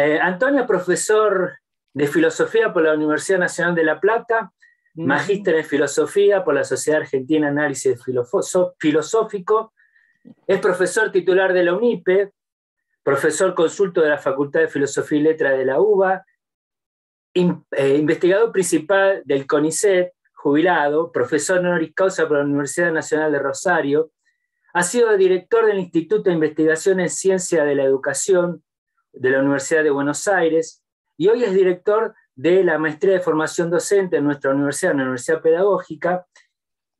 Eh, Antonio, profesor de filosofía por la Universidad Nacional de La Plata, magíster en filosofía por la Sociedad Argentina de Análisis Filosófico, es profesor titular de la UNIPE, profesor consulto de la Facultad de Filosofía y Letras de la UBA, eh, investigador principal del CONICET, jubilado, profesor honoris causa por la Universidad Nacional de Rosario, ha sido director del Instituto de Investigación en Ciencia de la Educación, de la Universidad de Buenos Aires y hoy es director de la maestría de formación docente en nuestra universidad, en la Universidad Pedagógica,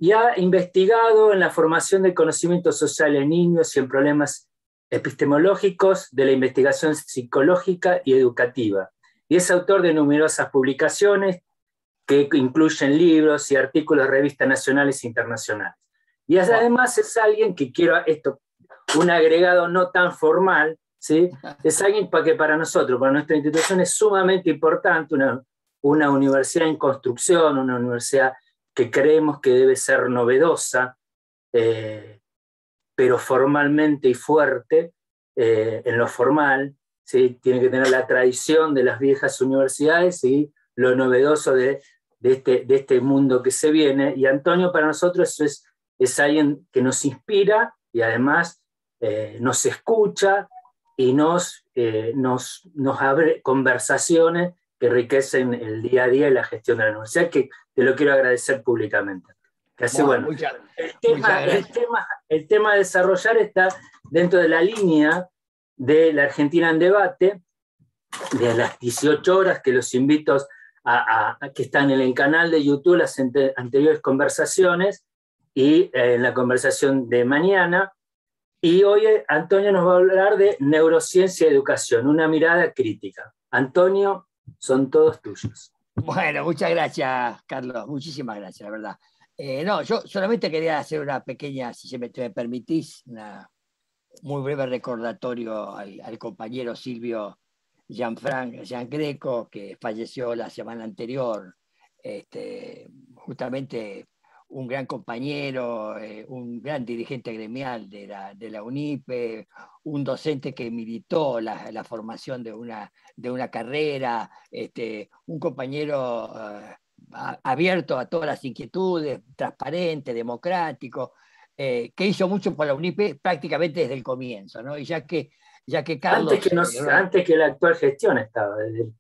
y ha investigado en la formación de conocimiento social en niños y en problemas epistemológicos de la investigación psicológica y educativa. Y es autor de numerosas publicaciones que incluyen libros y artículos de revistas nacionales e internacionales. Y además es alguien que quiero esto, un agregado no tan formal, es alguien para que para nosotros, para nuestra institución es sumamente importante, una, universidad en construcción, una universidad que creemos que debe ser novedosa, eh, pero formalmente y fuerte eh, en lo formal, tiene que tener la tradición de las viejas universidades y lo novedoso de, de, este, este mundo que se viene. Y Antonio para nosotros es, alguien que nos inspira y además eh, nos escucha, y nos, eh, nos, nos, abre conversaciones que enriquecen el día a día y la gestión de la universidad, que te lo quiero agradecer públicamente. el, tema, el, a desarrollar está dentro de la línea de la Argentina en debate, de las 18 horas que los invito a, que están en el canal de YouTube las anteriores conversaciones y eh, en la conversación de mañana y hoy eh, Antonio nos va a hablar de neurociencia y educación, una mirada crítica. Antonio, son todos tuyos. Bueno, muchas gracias, Carlos. Muchísimas gracias, la verdad. Eh, no, yo solamente quería hacer una pequeña, si se me, permitís, una muy breve recordatorio al, compañero Silvio Gianfranco Gian Greco, que falleció la semana anterior, este, justamente un gran compañero, eh, un gran dirigente gremial de la, UNIPE, un docente que militó la, la formación de una, de una carrera, este, un compañero eh, abierto a todas las inquietudes, transparente, democrático, eh, que hizo mucho por la UNIPE prácticamente desde el comienzo, ¿no? Y ya que ya que antes, que la actual gestión estaba, de,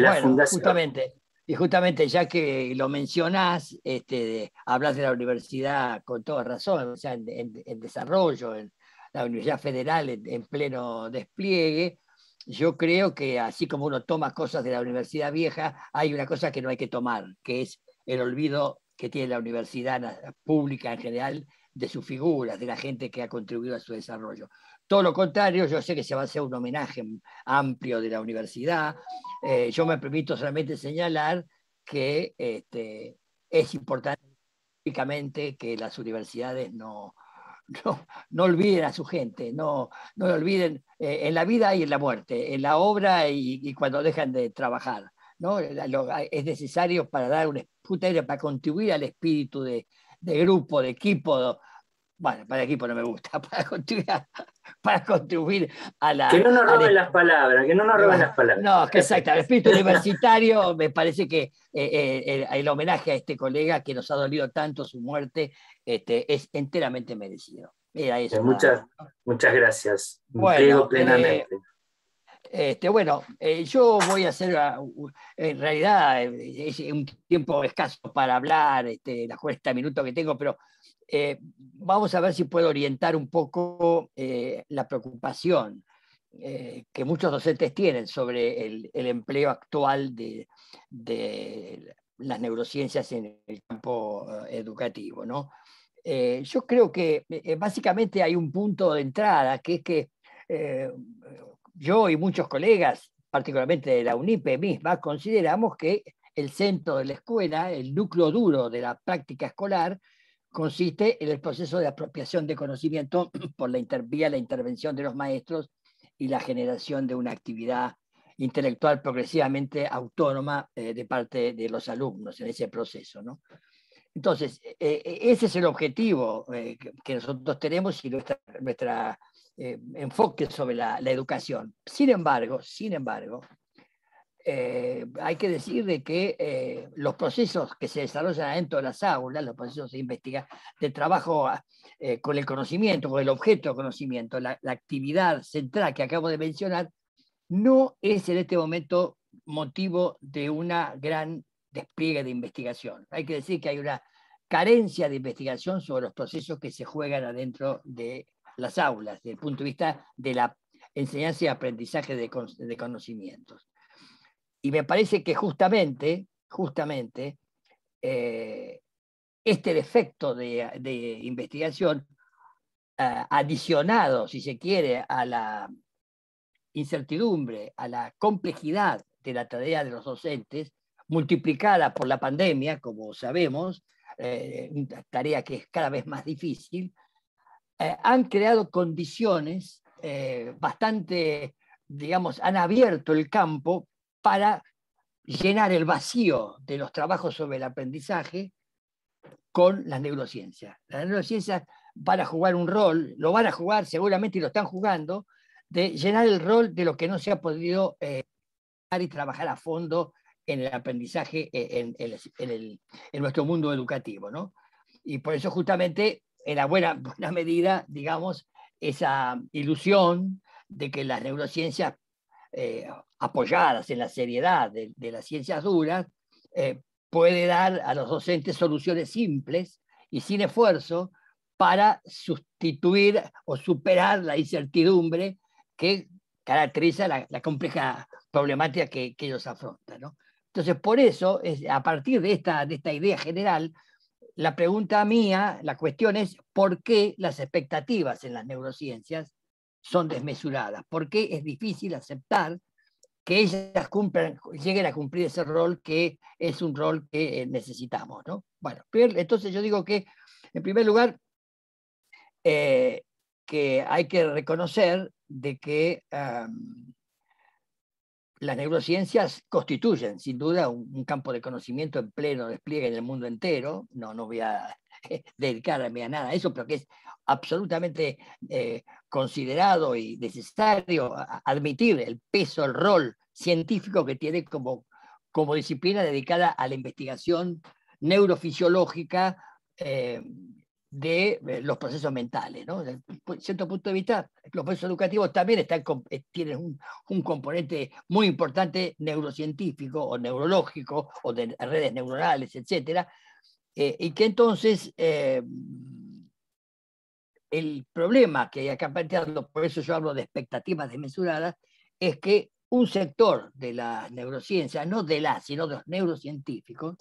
la fundación. Justamente, y justamente ya que lo mencionás, este, hablas de la universidad con toda razón, o en, desarrollo, en la Universidad Federal en, en, pleno despliegue, yo creo que así como uno toma cosas de la universidad vieja, hay una cosa que no hay que tomar, que es el olvido que tiene la universidad pública en general de sus figuras, de la gente que ha contribuido a su desarrollo. Todo lo contrario, yo sé que se va a hacer un homenaje amplio de la universidad. Eh, yo me permito solamente señalar que este, es importante que las universidades no, olviden a su gente, no, no olviden eh, en la vida y en la muerte, en la obra y, cuando dejan de trabajar. ¿no? es necesario para dar para contribuir al espíritu de, de grupo, de equipo, bueno, para el equipo no me gusta, para contribuir, a la. Que no nos roben las palabras, que no nos roben las palabras. No, que exacto, el espíritu universitario, me parece que eh, eh, el, homenaje a este colega que nos ha dolido tanto su muerte este, es enteramente merecido. Mira eh, muchas, muchas gracias. Bueno, plenamente. este, bueno, yo voy a hacer, ah, en realidad, es un tiempo escaso para hablar, este, cuesta cuesta minutos que tengo, pero eh, vamos a ver si puedo orientar un poco eh, la preocupación eh, que muchos docentes tienen sobre el, empleo actual de, las neurociencias en el campo educativo. yo creo que básicamente hay un punto de entrada, que es que yo y muchos colegas, particularmente de la UNIPE misma, consideramos que el centro de la escuela, el núcleo duro de la práctica escolar, consiste en el proceso de apropiación de conocimiento por la la intervención de los maestros y la generación de una actividad intelectual progresivamente autónoma eh, de parte de los alumnos en ese proceso. ¿no? Entonces, e, e, ese es el objetivo eh, que nosotros tenemos y nuestra, eh, enfoque sobre la educación. Sin embargo, sin embargo, eh, hay que decir de que eh, los procesos que se desarrollan dentro de las aulas, los procesos de investigación, de trabajo ah, eh, con el conocimiento, con el objeto de conocimiento, la, actividad central que acabo de mencionar, no es en este momento motivo de una gran despliegue de investigación. Hay que decir que hay una carencia de investigación sobre los procesos que se juegan adentro de las aulas, desde el punto de vista de la enseñanza y aprendizaje de conocimientos. Y me parece que justamente, justamente, eh, este defecto de, investigación, eh, adicionado, si se quiere, a la incertidumbre, a la complejidad de la tarea de los docentes, multiplicada por la pandemia, como sabemos, eh, una tarea que es cada vez más difícil, han creado condiciones bastante, digamos, han abierto el campo para llenar el vacío de los trabajos sobre el aprendizaje con las neurociencias. Las neurociencias van a jugar un rol, lo van a jugar seguramente y lo están jugando, de llenar el rol de lo que no se ha podido eh, y trabajar a fondo en el aprendizaje e, en, nuestro mundo educativo. Y por eso justamente era buena, buena medida, digamos, esa ilusión de que las neurociencias eh, apoyadas en la seriedad de, las ciencias duras, eh, puede dar a los docentes soluciones simples y sin esfuerzo para sustituir o superar la incertidumbre que caracteriza la, compleja problemática que, ellos afrontan. Entonces, por eso, a partir de esta, de esta idea general, la pregunta mía, la cuestión es por qué las expectativas en las neurociencias son desmesuradas, porque es difícil aceptar que ellas cumplan, lleguen a cumplir ese rol que es un rol que eh, necesitamos. ¿no? Bueno, entonces yo digo que, en primer lugar, eh, que hay que reconocer de que las neurociencias constituyen, sin duda, un, un, campo de conocimiento en pleno despliegue en el mundo entero. No, no voy a dedicarme a nada a eso, pero que es absolutamente eh, considerado y necesario admitir el peso, el rol científico que tiene como, disciplina dedicada a la investigación neurofisiológica eh, de eh, los procesos mentales. ¿no? cierto punto de vista, los procesos educativos también tienen un, un, componente muy importante neurocientífico o neurológico o de redes neuronales, etcétera, eh, y que entonces eh, el problema que hay acá planteando, por eso yo hablo de expectativas desmesuradas, es que un sector de la neurociencia, no de las, sino de los neurocientíficos,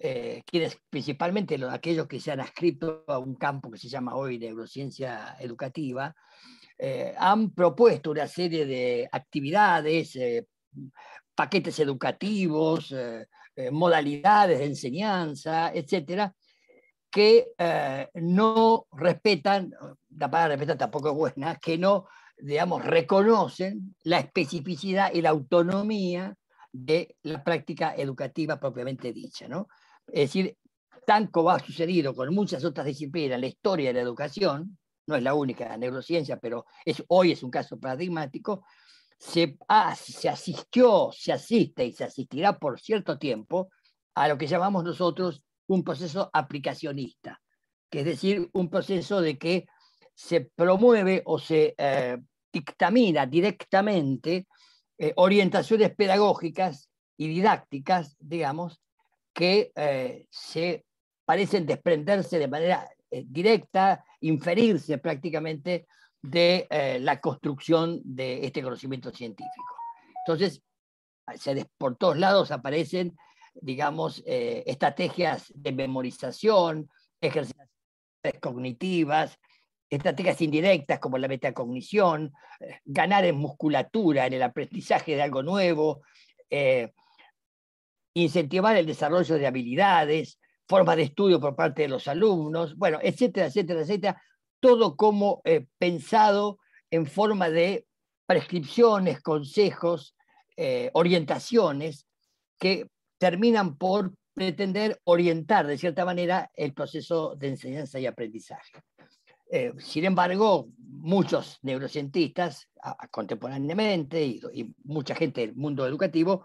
eh, quienes principalmente los, aquellos que se han adscrito a un campo que se llama hoy neurociencia educativa, han propuesto una serie de actividades, paquetes educativos, eh, modalidades de enseñanza, etcétera, que eh, no respetan, la palabra respetar tampoco es buena, que no, digamos, reconocen la especificidad y la autonomía de la práctica educativa propiamente dicha, ¿no? Es decir, tan como ha sucedido con muchas otras disciplinas en la historia de la educación, no es la única la neurociencia, pero es, hoy es un caso paradigmático, se, ah, se asistió, se asiste y se asistirá por cierto tiempo a lo que llamamos nosotros un proceso aplicacionista, que es decir, un proceso de que se promueve o se eh, dictamina directamente eh, orientaciones pedagógicas y didácticas, digamos, que eh, se parecen desprenderse de manera directa, inferirse prácticamente de eh, la construcción de este conocimiento científico. Entonces, por todos lados aparecen, digamos, eh, estrategias de memorización, ejercicios cognitivas, estrategias indirectas como la metacognición, eh, ganar en musculatura, en el aprendizaje de algo nuevo, incentivar el desarrollo de habilidades, formas de estudio por parte de los alumnos, bueno, etcétera, etcétera, etcétera, todo como eh, pensado en forma de prescripciones, consejos, eh, orientaciones que terminan por pretender orientar de cierta manera el proceso de enseñanza y aprendizaje. Eh, sin embargo, muchos neurocientistas contemporáneamente y, mucha gente del mundo educativo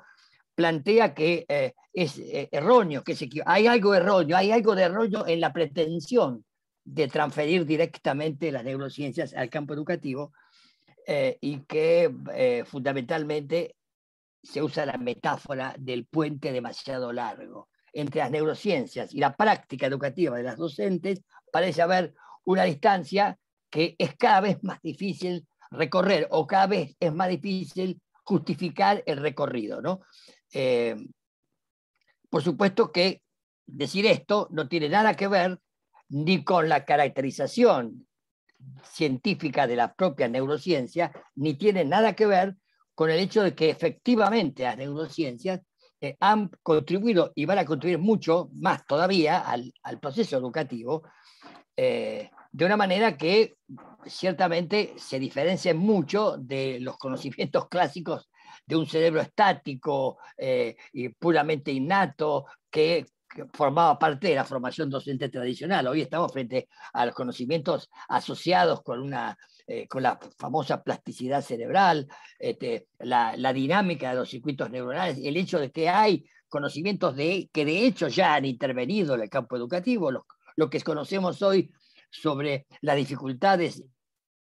plantea que es erróneo, que hay algo erróneo, hay algo de erróneo en la pretensión de transferir directamente las neurociencias al campo educativo eh, y que eh, fundamentalmente se usa la metáfora del puente demasiado largo. Entre las neurociencias y la práctica educativa de las docentes parece haber una distancia que es cada vez más difícil recorrer o cada vez es más difícil justificar el recorrido. ¿no? Eh, por supuesto que decir esto no tiene nada que ver ni con la caracterización científica de la propia neurociencia, ni tiene nada que ver con el hecho de que efectivamente las neurociencias eh, han contribuido y van a contribuir mucho más todavía al, proceso educativo, eh, de una manera que ciertamente se diferencia mucho de los conocimientos clásicos de un cerebro estático eh, y puramente innato que formaba parte de la formación docente tradicional. Hoy estamos frente a los conocimientos asociados con, una, eh, con la famosa plasticidad cerebral, este, la, dinámica de los circuitos neuronales, el hecho de que hay conocimientos de, que de hecho ya han intervenido en el campo educativo, lo, lo que conocemos hoy sobre las dificultades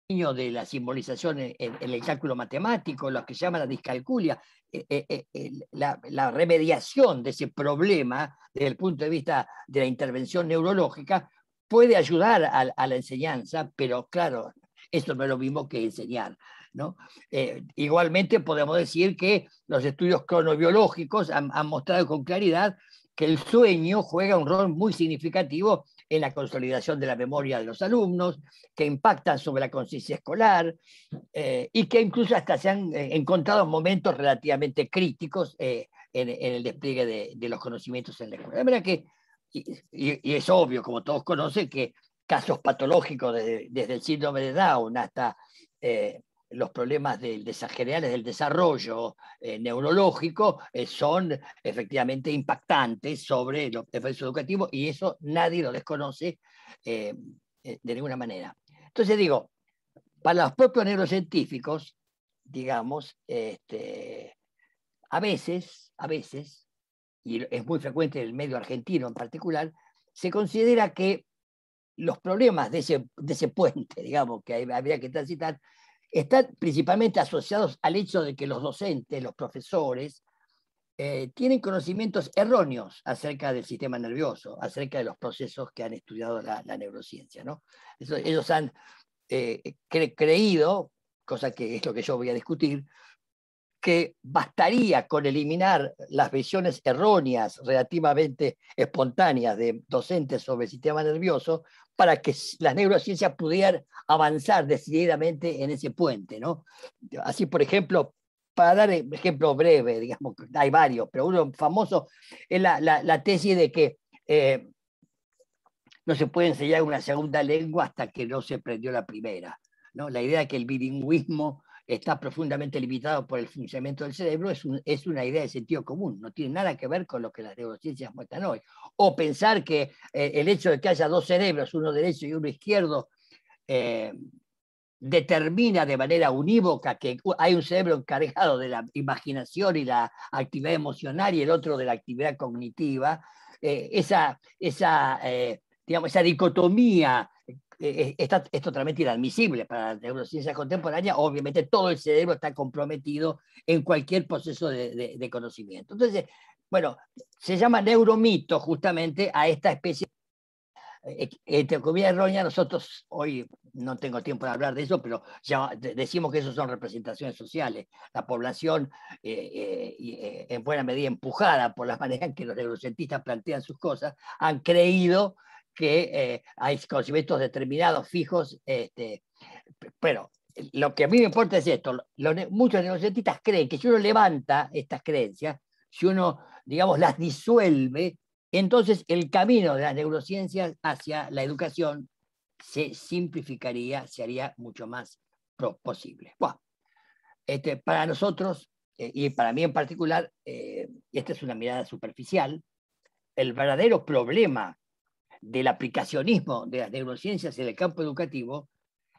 de la simbolización en, el cálculo matemático, lo que se llama la discalculia, eh, eh, eh, la, remediación de ese problema desde el punto de vista de la intervención neurológica puede ayudar a, la enseñanza, pero claro, esto no es lo mismo que enseñar. ¿no? igualmente podemos decir que los estudios cronobiológicos han mostrado con claridad que el sueño juega un rol muy significativo en la consolidación de la memoria de los alumnos, que impactan sobre la conciencia escolar eh, y que incluso hasta se han eh, encontrado momentos relativamente críticos eh, en, el despliegue de, los conocimientos en la escuela. que, y, es obvio, como todos conocen, que casos patológicos desde, el síndrome de Down hasta los problemas del generales del desarrollo eh, neurológico eh, son efectivamente impactantes sobre los proceso educativos y eso nadie lo desconoce eh, de ninguna manera. Entonces digo, para los propios neurocientíficos, digamos, este, a veces, a veces, y es muy frecuente en el medio argentino en particular, se considera que los problemas de ese, de ese puente, digamos, que habría que transitar, están principalmente asociados al hecho de que los docentes, los profesores, eh, tienen conocimientos erróneos acerca del sistema nervioso, acerca de los procesos que han estudiado la, neurociencia. ¿no? Eso, ellos han eh, creído, cosa que es lo que yo voy a discutir, que bastaría con eliminar las visiones erróneas, relativamente espontáneas de docentes sobre el sistema nervioso, para que las neurociencias pudieran avanzar decididamente en ese puente. ¿no? Así, por ejemplo, para dar e-, ejemplo breve, digamos, hay varios, pero uno famoso es la, tesis de que eh, no se puede enseñar una segunda lengua hasta que no se aprendió la primera. ¿no? La idea de que el bilingüismo está profundamente limitado por el funcionamiento del cerebro es, una idea de sentido común, no tiene nada que ver con lo que las neurociencias muestran hoy. O pensar que eh, el hecho de que haya dos cerebros, uno derecho y uno izquierdo, eh, determina de manera unívoca que hay un cerebro encargado de la imaginación y la actividad emocional y el otro de la actividad cognitiva, eh, esa, esa, esa dicotomía eh, es totalmente inadmisible para la neurociencia contemporánea. Obviamente todo el cerebro está comprometido en cualquier proceso de, conocimiento. Entonces, bueno, se llama neuromito justamente a esta especie eh, entre comillas errónea, nosotros hoy no tengo tiempo de hablar de eso, pero ya decimos que eso son representaciones sociales. La población, eh, eh, en buena medida empujada por la manera en que los neurocientistas plantean sus cosas, han creído que eh, hay conocimientos determinados, fijos. Este, pero lo que a mí me importa es esto. muchos neurocientistas creen que si uno levanta estas creencias, si uno, digamos, las disuelve, entonces el camino de las neurociencias hacia la educación se simplificaría, se haría mucho más posible. Bueno, este, para nosotros, eh, y para mí en particular, eh, esta es una mirada superficial, el verdadero problema del aplicacionismo de las neurociencias en el campo educativo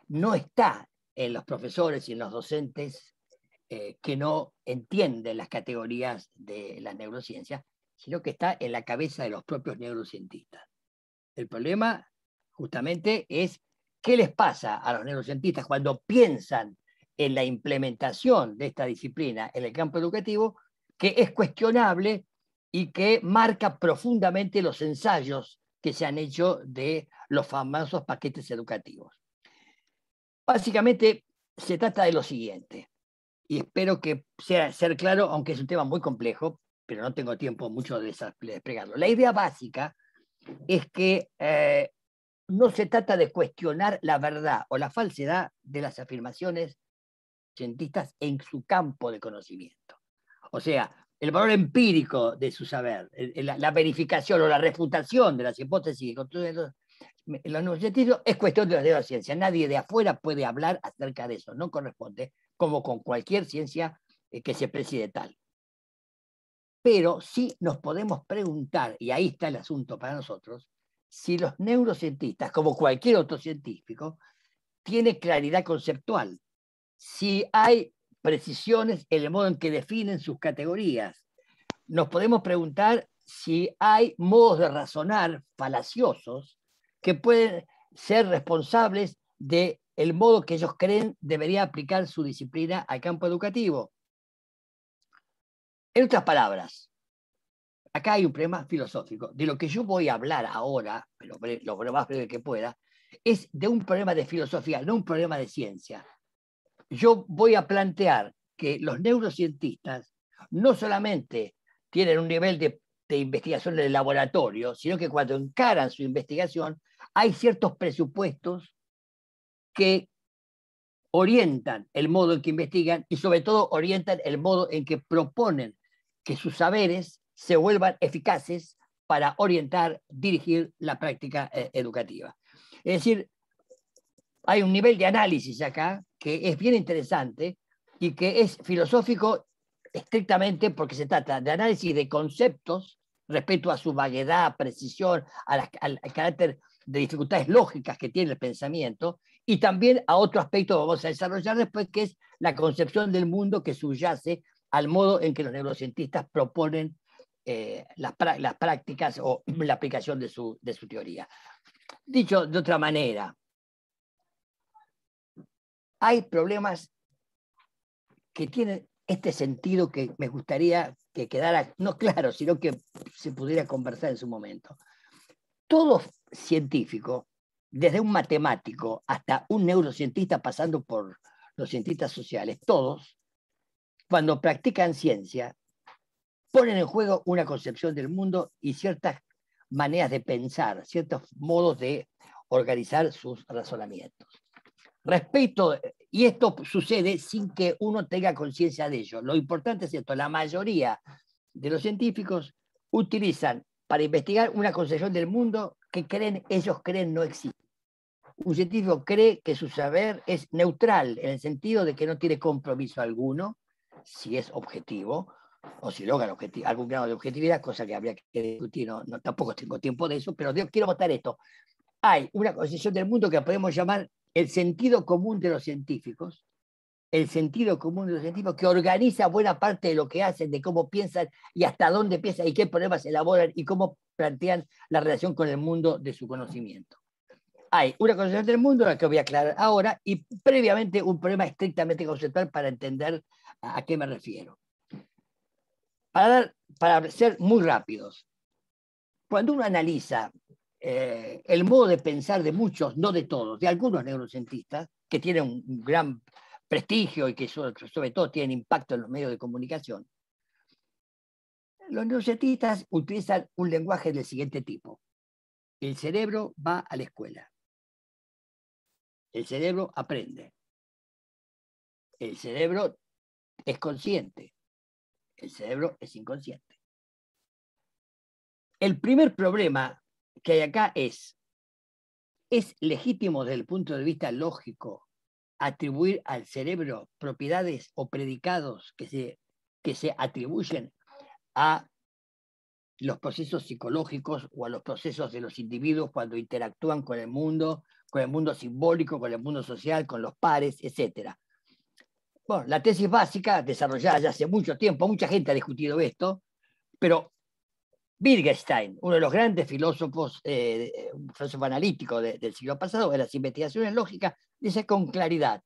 no está en los profesores y en los docentes eh, que no entienden las categorías de las neurociencias, sino que está en la cabeza de los propios neurocientistas. El problema justamente es qué les pasa a los neurocientistas cuando piensan en la implementación de esta disciplina en el campo educativo, que es cuestionable y que marca profundamente los ensayos que se han hecho de los famosos paquetes educativos. Básicamente se trata de lo siguiente, y espero que sea ser claro, aunque es un tema muy complejo, pero no tengo tiempo mucho de desplegarlo. La idea básica es que eh, no se trata de cuestionar la verdad o la falsedad de las afirmaciones científicas en su campo de conocimiento. O sea, el valor empírico de su saber, la, verificación o la refutación de las hipótesis que construyen los, los es cuestión de, de la ciencia. Nadie de afuera puede hablar acerca de eso, no corresponde, como con cualquier ciencia eh, que se preside tal. Pero sí nos podemos preguntar, y ahí está el asunto para nosotros, si los neurocientistas, como cualquier otro científico, tiene claridad conceptual, si hay precisiones en el modo en que definen sus categorías. Nos podemos preguntar si hay modos de razonar falaciosos que pueden ser responsables del el modo que ellos creen debería aplicar su disciplina al campo educativo. En otras palabras, acá hay un problema filosófico. De lo que yo voy a hablar ahora, lo, lo más breve que pueda, es de un problema de filosofía, no un problema de ciencia yo voy a plantear que los neurocientistas no solamente tienen un nivel de, investigación investigación el laboratorio, sino que cuando encaran su investigación hay ciertos presupuestos que orientan el modo en que investigan y sobre todo orientan el modo en que proponen que sus saberes se vuelvan eficaces para orientar, dirigir la práctica eh, educativa. Es decir, hay un nivel de análisis acá que es bien interesante y que es filosófico estrictamente porque se trata de análisis de conceptos respecto a su vaguedad, precisión, al, carácter de dificultades lógicas que tiene el pensamiento, y también a otro aspecto que vamos a desarrollar después, que es la concepción del mundo que subyace al modo en que los neurocientistas proponen eh, las, las, prácticas o la aplicación de su, de su teoría. Dicho de otra manera, hay problemas que tienen este sentido que me gustaría que quedara, no claro, sino que se pudiera conversar en su momento. Todo científico, desde un matemático hasta un neurocientista pasando por los cientistas sociales, todos, cuando practican ciencia, ponen en juego una concepción del mundo y ciertas maneras de pensar, ciertos modos de organizar sus razonamientos. Respeto, y esto sucede sin que uno tenga conciencia de ello. Lo importante es esto, la mayoría de los científicos utilizan para investigar una concepción del mundo que creen, ellos creen no existe. Un científico cree que su saber es neutral, en el sentido de que no tiene compromiso alguno, si es objetivo, o si logra algún grado de objetividad, cosa que habría que discutir, no, tampoco tengo tiempo de eso, pero quiero votar esto. Hay una concepción del mundo que podemos llamar el sentido común de los científicos, el sentido común de los científicos que organiza buena parte de lo que hacen, de cómo piensan y hasta dónde piensan y qué problemas elaboran y cómo plantean la relación con el mundo de su conocimiento. Hay una concepción del mundo, la que voy a aclarar ahora, y previamente un problema estrictamente conceptual para entender a qué me refiero. Para, para ser muy rápidos, cuando uno analiza eh, el modo de pensar de muchos, no de todos, de algunos neurocientistas, que tienen un gran prestigio y que sobre, sobre todo tienen impacto en los medios de comunicación, los neurocientistas utilizan un lenguaje del siguiente tipo. El cerebro va a la escuela. El cerebro aprende. El cerebro es consciente. El cerebro es inconsciente. El primer problema que hay acá es, es legítimo desde el punto de vista lógico atribuir al cerebro propiedades o predicados que se, que se atribuyen a los procesos psicológicos o a los procesos de los individuos cuando interactúan con el mundo, con el mundo simbólico, con el mundo social, con los pares, etcétera? Bueno, la tesis básica, desarrollada ya hace mucho tiempo, mucha gente ha discutido esto, pero Wittgenstein, uno de los grandes filósofos, eh, eh filósofo analítico del siglo pasado, de las investigaciones lógicas, dice con claridad,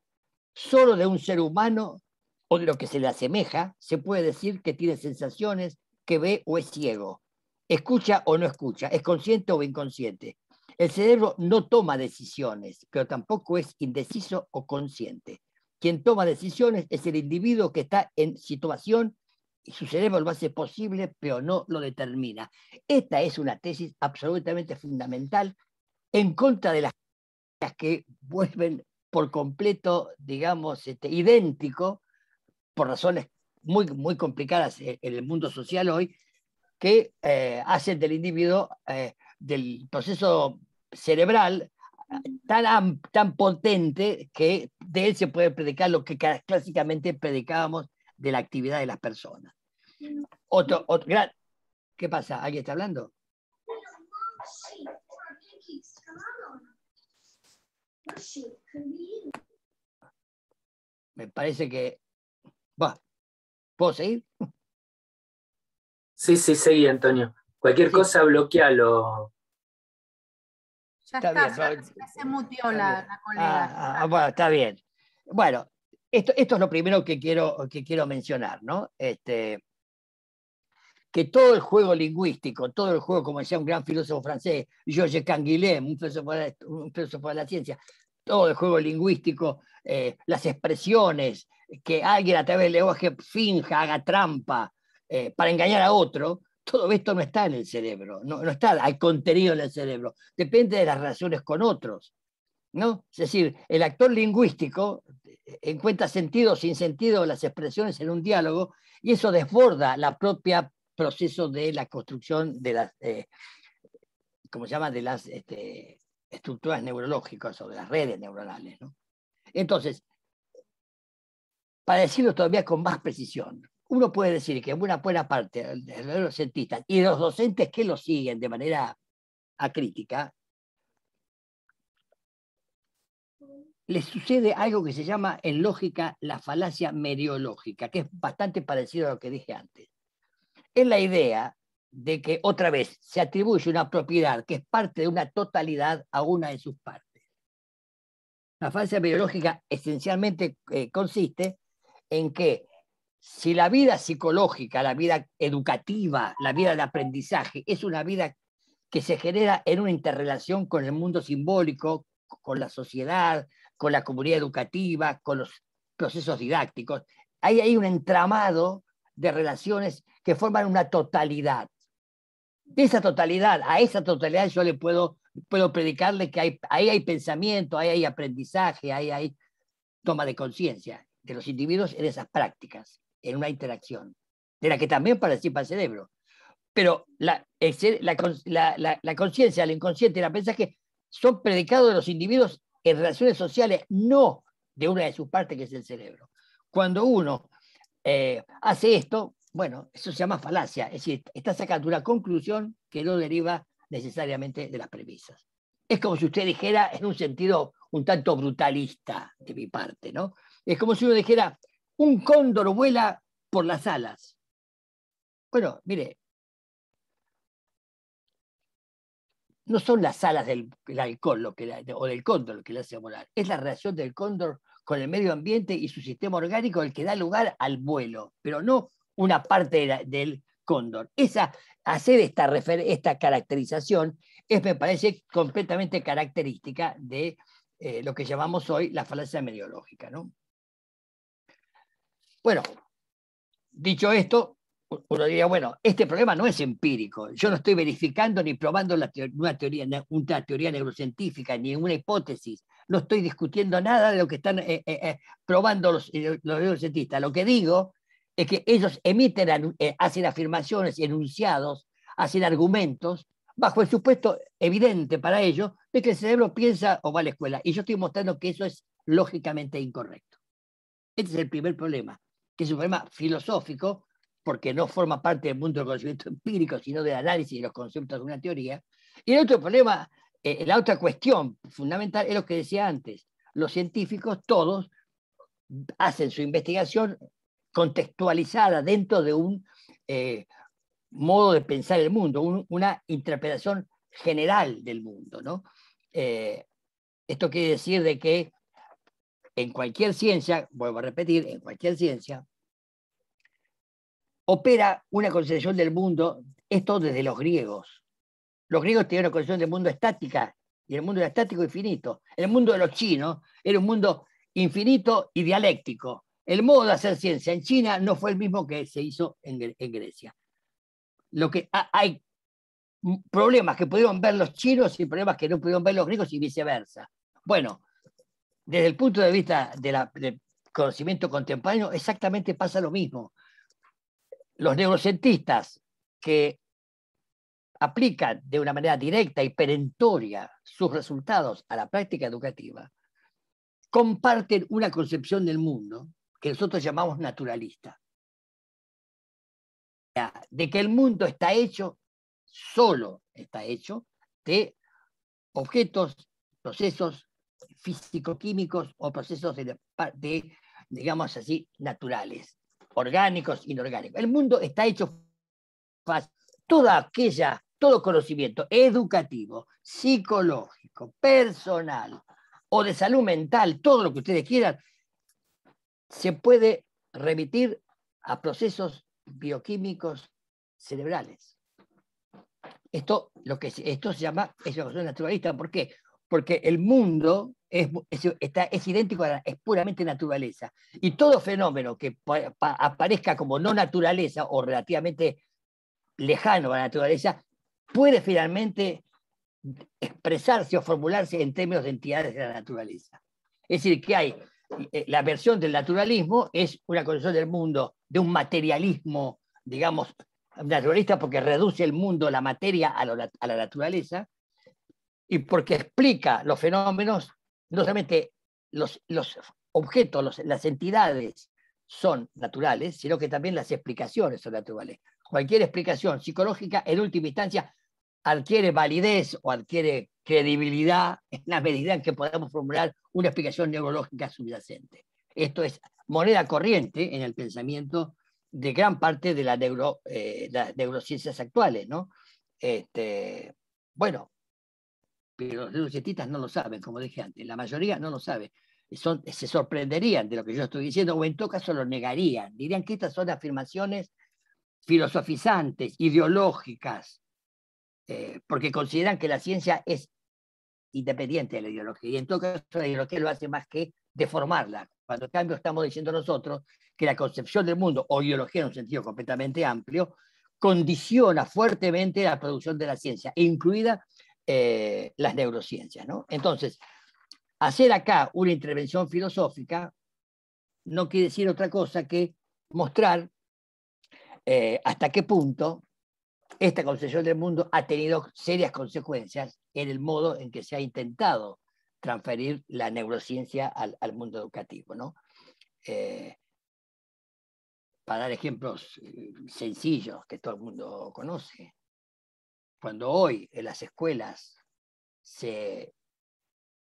solo de un ser humano o de lo que se le asemeja se puede decir que tiene sensaciones, que ve o es ciego, escucha o no escucha, es consciente o inconsciente. El cerebro no toma decisiones, pero tampoco es indeciso o consciente. Quien toma decisiones es el individuo que está en situación su cerebro lo hace posible, pero no lo determina. Esta es una tesis absolutamente fundamental en contra de las que vuelven por completo, digamos, este, idéntico, por razones muy, muy complicadas en el mundo social hoy, que eh, hacen del individuo, eh, del proceso cerebral, tan, tan potente que de él se puede predicar lo que clásicamente predicábamos de la actividad de las personas. Otro, ¿Qué pasa? ¿Alguien está hablando? Me parece que... Va. ¿Puedo seguir? Sí, sí, seguí, Antonio. Cualquier cosa, bloquealo. Ya está, bien. se mutió la, colega. Ah, ah, ah, bueno, está bien. Bueno, esto, es lo primero que quiero, que quiero mencionar, ¿no? Este, que todo el juego lingüístico, todo el juego, como decía un gran filósofo francés, Georges Canguilhem, un filósofo, de la, ciencia, todo el juego lingüístico, eh, las expresiones, que alguien a través del lenguaje finja, haga trampa eh, para engañar a otro, todo esto no está en el cerebro, no, no, está, hay contenido en el cerebro, depende de las relaciones con otros. ¿no? Es decir, el actor lingüístico encuentra sentido sin sentido las expresiones en un diálogo y eso desborda la propia proceso de la construcción de las, eh, de las este, estructuras neurológicas o de las redes neuronales. Entonces, para decirlo todavía con más precisión, uno puede decir que una buena parte de los cientistas y los docentes que lo siguen de manera acrítica le sucede algo que se llama en lógica la falacia mediológica, que es bastante parecido a lo que dije antes. Es la idea de que otra vez se atribuye una propiedad que es parte de una totalidad a una de sus partes. La falacia mediológica esencialmente eh, consiste en que si la vida psicológica, la vida educativa, la vida de aprendizaje es una vida que se genera en una interrelación con el mundo simbólico, con la sociedad, con la comunidad educativa, con los procesos didácticos. Ahí hay un entramado de relaciones que forman una totalidad. De esa totalidad, a esa totalidad yo le puedo, puedo predicarle que hay, ahí hay pensamiento, ahí hay aprendizaje, ahí hay toma de conciencia de los individuos en esas prácticas, en una interacción, de la que también participa el cerebro. Pero la, la, la, conciencia, el inconsciente la el son predicados de los individuos en relaciones sociales, no de una de sus partes que es el cerebro. Cuando uno eh, hace esto, bueno, eso se llama falacia, es decir, está sacando una conclusión que no deriva necesariamente de las premisas. Es como si usted dijera, en un sentido un tanto brutalista de mi parte, ¿no? Es como si uno dijera, un cóndor vuela por las alas. Bueno, mire, no son las alas del alcohol o del cóndor lo que le hace volar, es la relación del cóndor con el medio ambiente y su sistema orgánico el que da lugar al vuelo, pero no una parte del cóndor. Esa, hacer esta, esta caracterización es, me parece, completamente característica de eh, lo que llamamos hoy la falacia meteorológica. Bueno, dicho esto, uno diría, bueno, este problema no es empírico, yo no estoy verificando ni probando una, teoría, una teoría neurocientífica, ni una hipótesis, no estoy discutiendo nada de lo que están eh, eh, eh, probando los, neurocientistas. Lo que digo es que ellos emiten, hacen afirmaciones, y enunciados, hacen argumentos, bajo el supuesto evidente para ellos de que el cerebro piensa o va a la escuela. Y yo estoy mostrando que eso es lógicamente incorrecto. Este es el primer problema, que es un problema filosófico porque no forma parte del mundo del conocimiento empírico, sino del análisis de los conceptos de una teoría. Y el otro problema, eh, la otra cuestión fundamental es lo que decía antes. Los científicos todos hacen su investigación contextualizada dentro de un eh, modo de pensar el mundo, una interpretación general del mundo. Eh, esto quiere decir de que en cualquier ciencia, vuelvo a repetir, en cualquier ciencia, opera una concepción del mundo, esto desde los griegos. Los griegos tenían una concepción del mundo estática, y el mundo era estático y finito. El mundo de los chinos era un mundo infinito y dialéctico. El modo de hacer ciencia en China no fue el mismo que se hizo en, Grecia. Lo que hay problemas que pudieron ver los chinos y problemas que no pudieron ver los griegos y viceversa. Bueno, desde el punto de vista del conocimiento contemporáneo, exactamente pasa lo mismo los neurocientistas que aplican de una manera directa y perentoria sus resultados a la práctica educativa, comparten una concepción del mundo que nosotros llamamos naturalista, de que el mundo está hecho, solo está hecho, de objetos, procesos físico o procesos de, digamos así, naturales orgánicos, inorgánicos. El mundo está hecho fácil. Toda aquella, todo conocimiento educativo, psicológico, personal o de salud mental, todo lo que ustedes quieran, se puede remitir a procesos bioquímicos cerebrales. Esto, lo que, esto se llama, es naturalista, ¿por qué? Porque el mundo es, está, es idéntico a es puramente naturaleza. Y todo fenómeno que aparezca como no naturaleza o relativamente lejano a la naturaleza puede finalmente expresarse o formularse en términos de entidades de la naturaleza. Es decir, que hay eh, la versión del naturalismo es una concepción del mundo, de un materialismo, digamos, naturalista, porque reduce el mundo, la materia, a, a la naturaleza, y porque explica los fenómenos no solamente los, objetos, las entidades son naturales, sino que también las explicaciones son naturales. Cualquier explicación psicológica, en última instancia, adquiere validez o adquiere credibilidad en la medida en que podamos formular una explicación neurológica subyacente. Esto es moneda corriente en el pensamiento de gran parte de la eh, las neurociencias actuales. ¿no? Este, bueno, pero los chetistas no lo saben, como dije antes, la mayoría no lo sabe. se sorprenderían de lo que yo estoy diciendo o en todo caso lo negarían. Dirían que estas son afirmaciones filosofizantes, ideológicas, eh, porque consideran que la ciencia es independiente de la ideología y en todo caso la ideología lo hace más que deformarla. Cuando en cambio estamos diciendo nosotros que la concepción del mundo o ideología en un sentido completamente amplio condiciona fuertemente la producción de la ciencia, incluida eh, las neurociencias. ¿no? Entonces, hacer acá una intervención filosófica no quiere decir otra cosa que mostrar eh, hasta qué punto esta concepción del mundo ha tenido serias consecuencias en el modo en que se ha intentado transferir la neurociencia al, mundo educativo. Eh, para dar ejemplos sencillos que todo el mundo conoce, cuando hoy en las escuelas se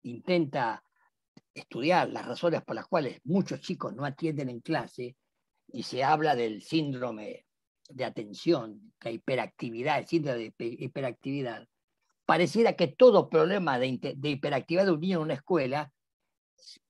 intenta estudiar las razones por las cuales muchos chicos no atienden en clase y se habla del síndrome de atención, la hiperactividad, el síndrome de hiperactividad, pareciera que todo problema de, hiperactividad de un niño en una escuela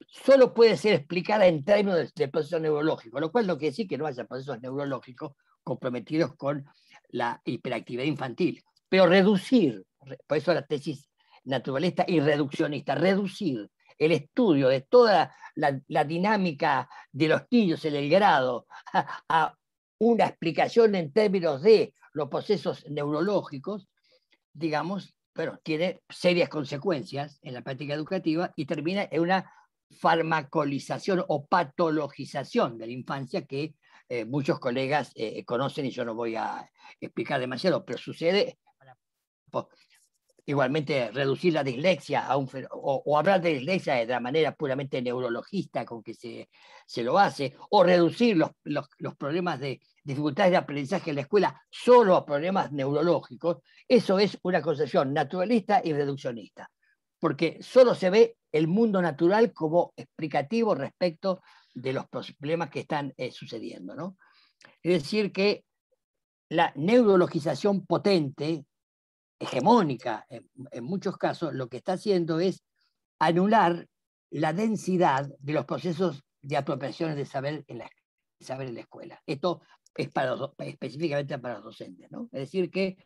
solo puede ser explicada en términos de, de procesos neurológicos, lo cual no quiere decir que no haya procesos neurológicos comprometidos con la hiperactividad infantil. Pero reducir, por eso la tesis naturalista y reduccionista, reducir el estudio de toda la, dinámica de los niños en el grado a, una explicación en términos de los procesos neurológicos, digamos, pero tiene serias consecuencias en la práctica educativa y termina en una farmacolización o patologización de la infancia que eh, muchos colegas eh, conocen y yo no voy a explicar demasiado, pero sucede igualmente reducir la dislexia un, o, hablar de dislexia de la manera puramente neurologista con que se, se lo hace, o reducir los, problemas de dificultades de aprendizaje en la escuela solo a problemas neurológicos, eso es una concepción naturalista y reduccionista, porque solo se ve el mundo natural como explicativo respecto de los problemas que están eh, sucediendo. ¿no? Es decir, que la neurologización potente hegemónica en, muchos casos, lo que está haciendo es anular la densidad de los procesos de apropiaciones de saber en la, la escuela. Esto es para, específicamente para los docentes. ¿no? Es decir, que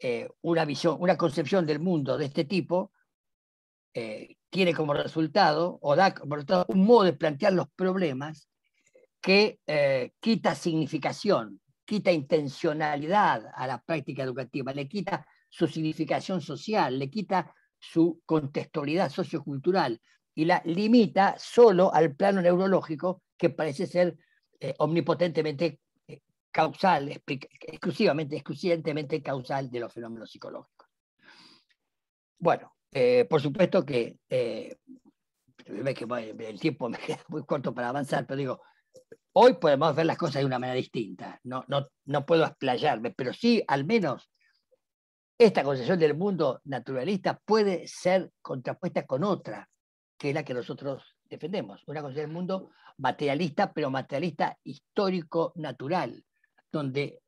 eh, una visión, una concepción del mundo de este tipo eh, tiene como resultado o da como resultado un modo de plantear los problemas que eh, quita significación, quita intencionalidad a la práctica educativa, le quita su significación social, le quita su contextualidad sociocultural y la limita solo al plano neurológico que parece ser eh, omnipotentemente eh, causal, exclusivamente, exclusivamente causal de los fenómenos psicológicos. Bueno, eh, por supuesto que, que el tiempo me queda muy corto para avanzar, pero digo, hoy podemos ver las cosas de una manera distinta. No, no, no puedo explayarme, pero sí, al menos esta concepción del mundo naturalista puede ser contrapuesta con otra, que es la que nosotros defendemos, una concepción del mundo materialista, pero materialista histórico natural, donde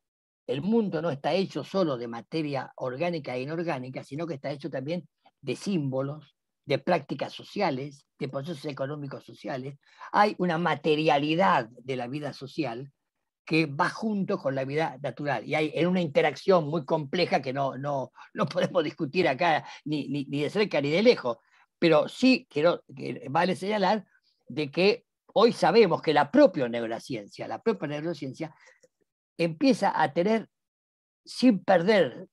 el mundo no está hecho solo de materia orgánica e inorgánica, sino que está hecho también de símbolos, de prácticas sociales, de procesos económicos sociales. Hay una materialidad de la vida social que va junto con la vida natural. Y hay en una interacción muy compleja que no, no, no podemos discutir acá ni, ni, ni, de cerca ni de lejos, pero sí quiero, vale señalar de que hoy sabemos que la propia neurociencia, la propia neurociencia empieza a tener, sin perder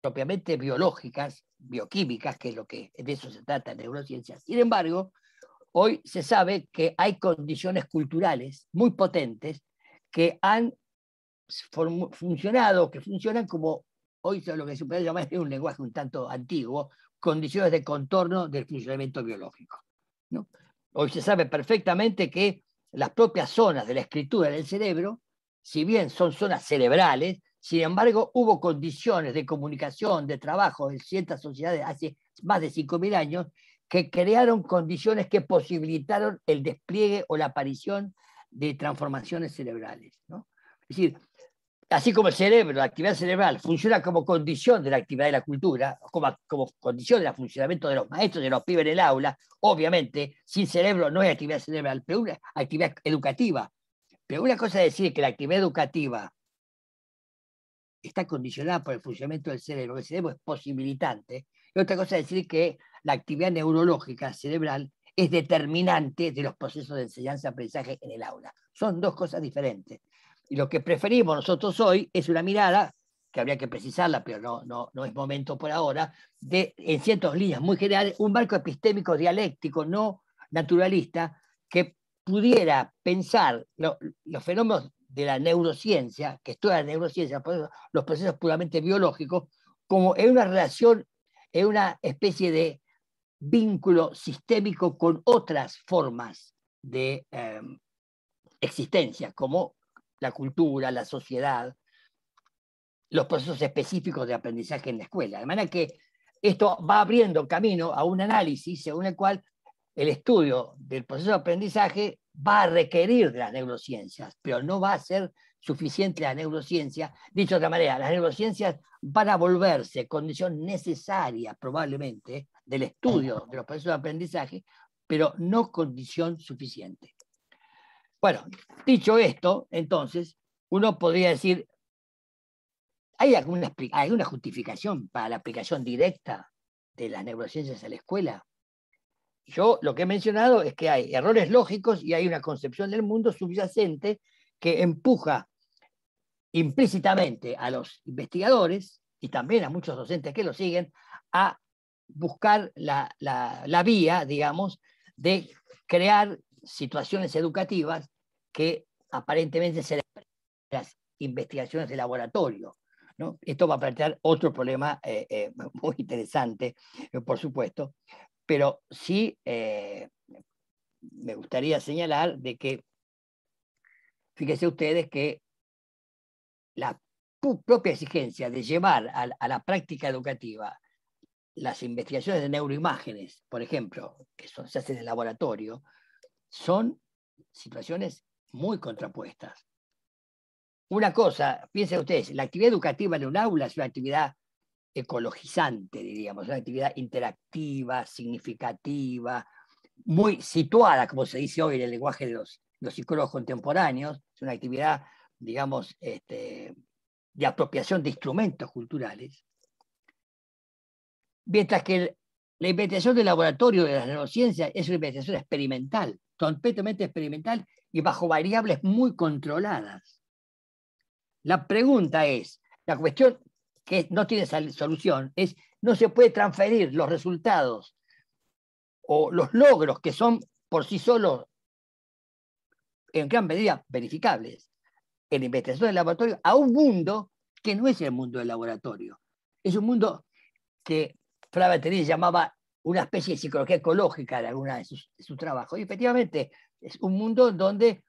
propiamente biológicas, bioquímicas, que es lo que de eso se trata en neurociencia. Sin embargo, hoy se sabe que hay condiciones culturales muy potentes que han funcionado, que funcionan como hoy lo que se puede llamar en un lenguaje un tanto antiguo, condiciones de contorno del funcionamiento biológico. ¿no? Hoy se sabe perfectamente que las propias zonas de la escritura del cerebro, si bien son zonas cerebrales, sin embargo hubo condiciones de comunicación, de trabajo en ciertas sociedades hace más de 5.000 años que crearon condiciones que posibilitaron el despliegue o la aparición de transformaciones cerebrales. Es decir, así como el cerebro, la actividad cerebral funciona como condición de la actividad de la cultura, como, como condición del funcionamiento de los maestros, de los pibes en el aula, obviamente, sin cerebro no hay actividad cerebral, pero una actividad educativa. Pero una cosa es decir que la actividad educativa está condicionada por el funcionamiento del cerebro, el cerebro es posibilitante, y otra cosa es decir que la actividad neurológica cerebral es determinante de los procesos de enseñanza-aprendizaje en el aula. Son dos cosas diferentes. Y lo que preferimos nosotros hoy es una mirada, que habría que precisarla, pero no, no, no es momento por ahora, de, en ciertas líneas muy generales, un marco epistémico dialéctico, no naturalista, que pudiera pensar los fenómenos de la neurociencia, que estudia la neurociencia, los procesos puramente biológicos, como en una relación, en una especie de vínculo sistémico con otras formas de em, existencia, como la cultura, la sociedad, los procesos específicos de aprendizaje en la escuela. De manera que esto va abriendo camino a un análisis según el cual el estudio del proceso de aprendizaje va a requerir de las neurociencias, pero no va a ser suficiente la neurociencia. Dicho de otra manera, las neurociencias van a volverse condición necesaria probablemente del estudio de los procesos de aprendizaje, pero no condición suficiente. Bueno, dicho esto, entonces, uno podría decir, ¿hay alguna, ¿hay justificación para la aplicación directa de las neurociencias a la escuela? Yo lo que he mencionado es que hay errores lógicos y hay una concepción del mundo subyacente que empuja implícitamente a los investigadores y también a muchos docentes que lo siguen a buscar la, vía, digamos, de crear situaciones educativas que aparentemente serán las investigaciones de laboratorio. Esto va a plantear otro problema eh, eh, muy interesante, eh, por supuesto, pero sí me gustaría señalar de que, fíjense ustedes que la propia exigencia de llevar a la práctica educativa las investigaciones de neuroimágenes, por ejemplo, que son, se hacen en el laboratorio, son situaciones muy contrapuestas. Una cosa, piensen ustedes, la actividad educativa en un aula es una actividad ecologizante, diríamos, una actividad interactiva, significativa, muy situada, como se dice hoy en el lenguaje de los, psicólogos contemporáneos, es una actividad, digamos, este, de apropiación de instrumentos culturales, Mientras que la investigación del laboratorio de las neurociencias es una investigación experimental, completamente experimental y bajo variables muy controladas. La pregunta es, la cuestión que no tiene solución es, no se puede transferir los resultados o los logros que son por sí solos en gran medida verificables en la investigación del laboratorio a un mundo que no es el mundo del laboratorio. Es un mundo que Flavateris llamaba una especie de psicología ecológica en alguna de sus, trabajos. Y efectivamente, es un mundo donde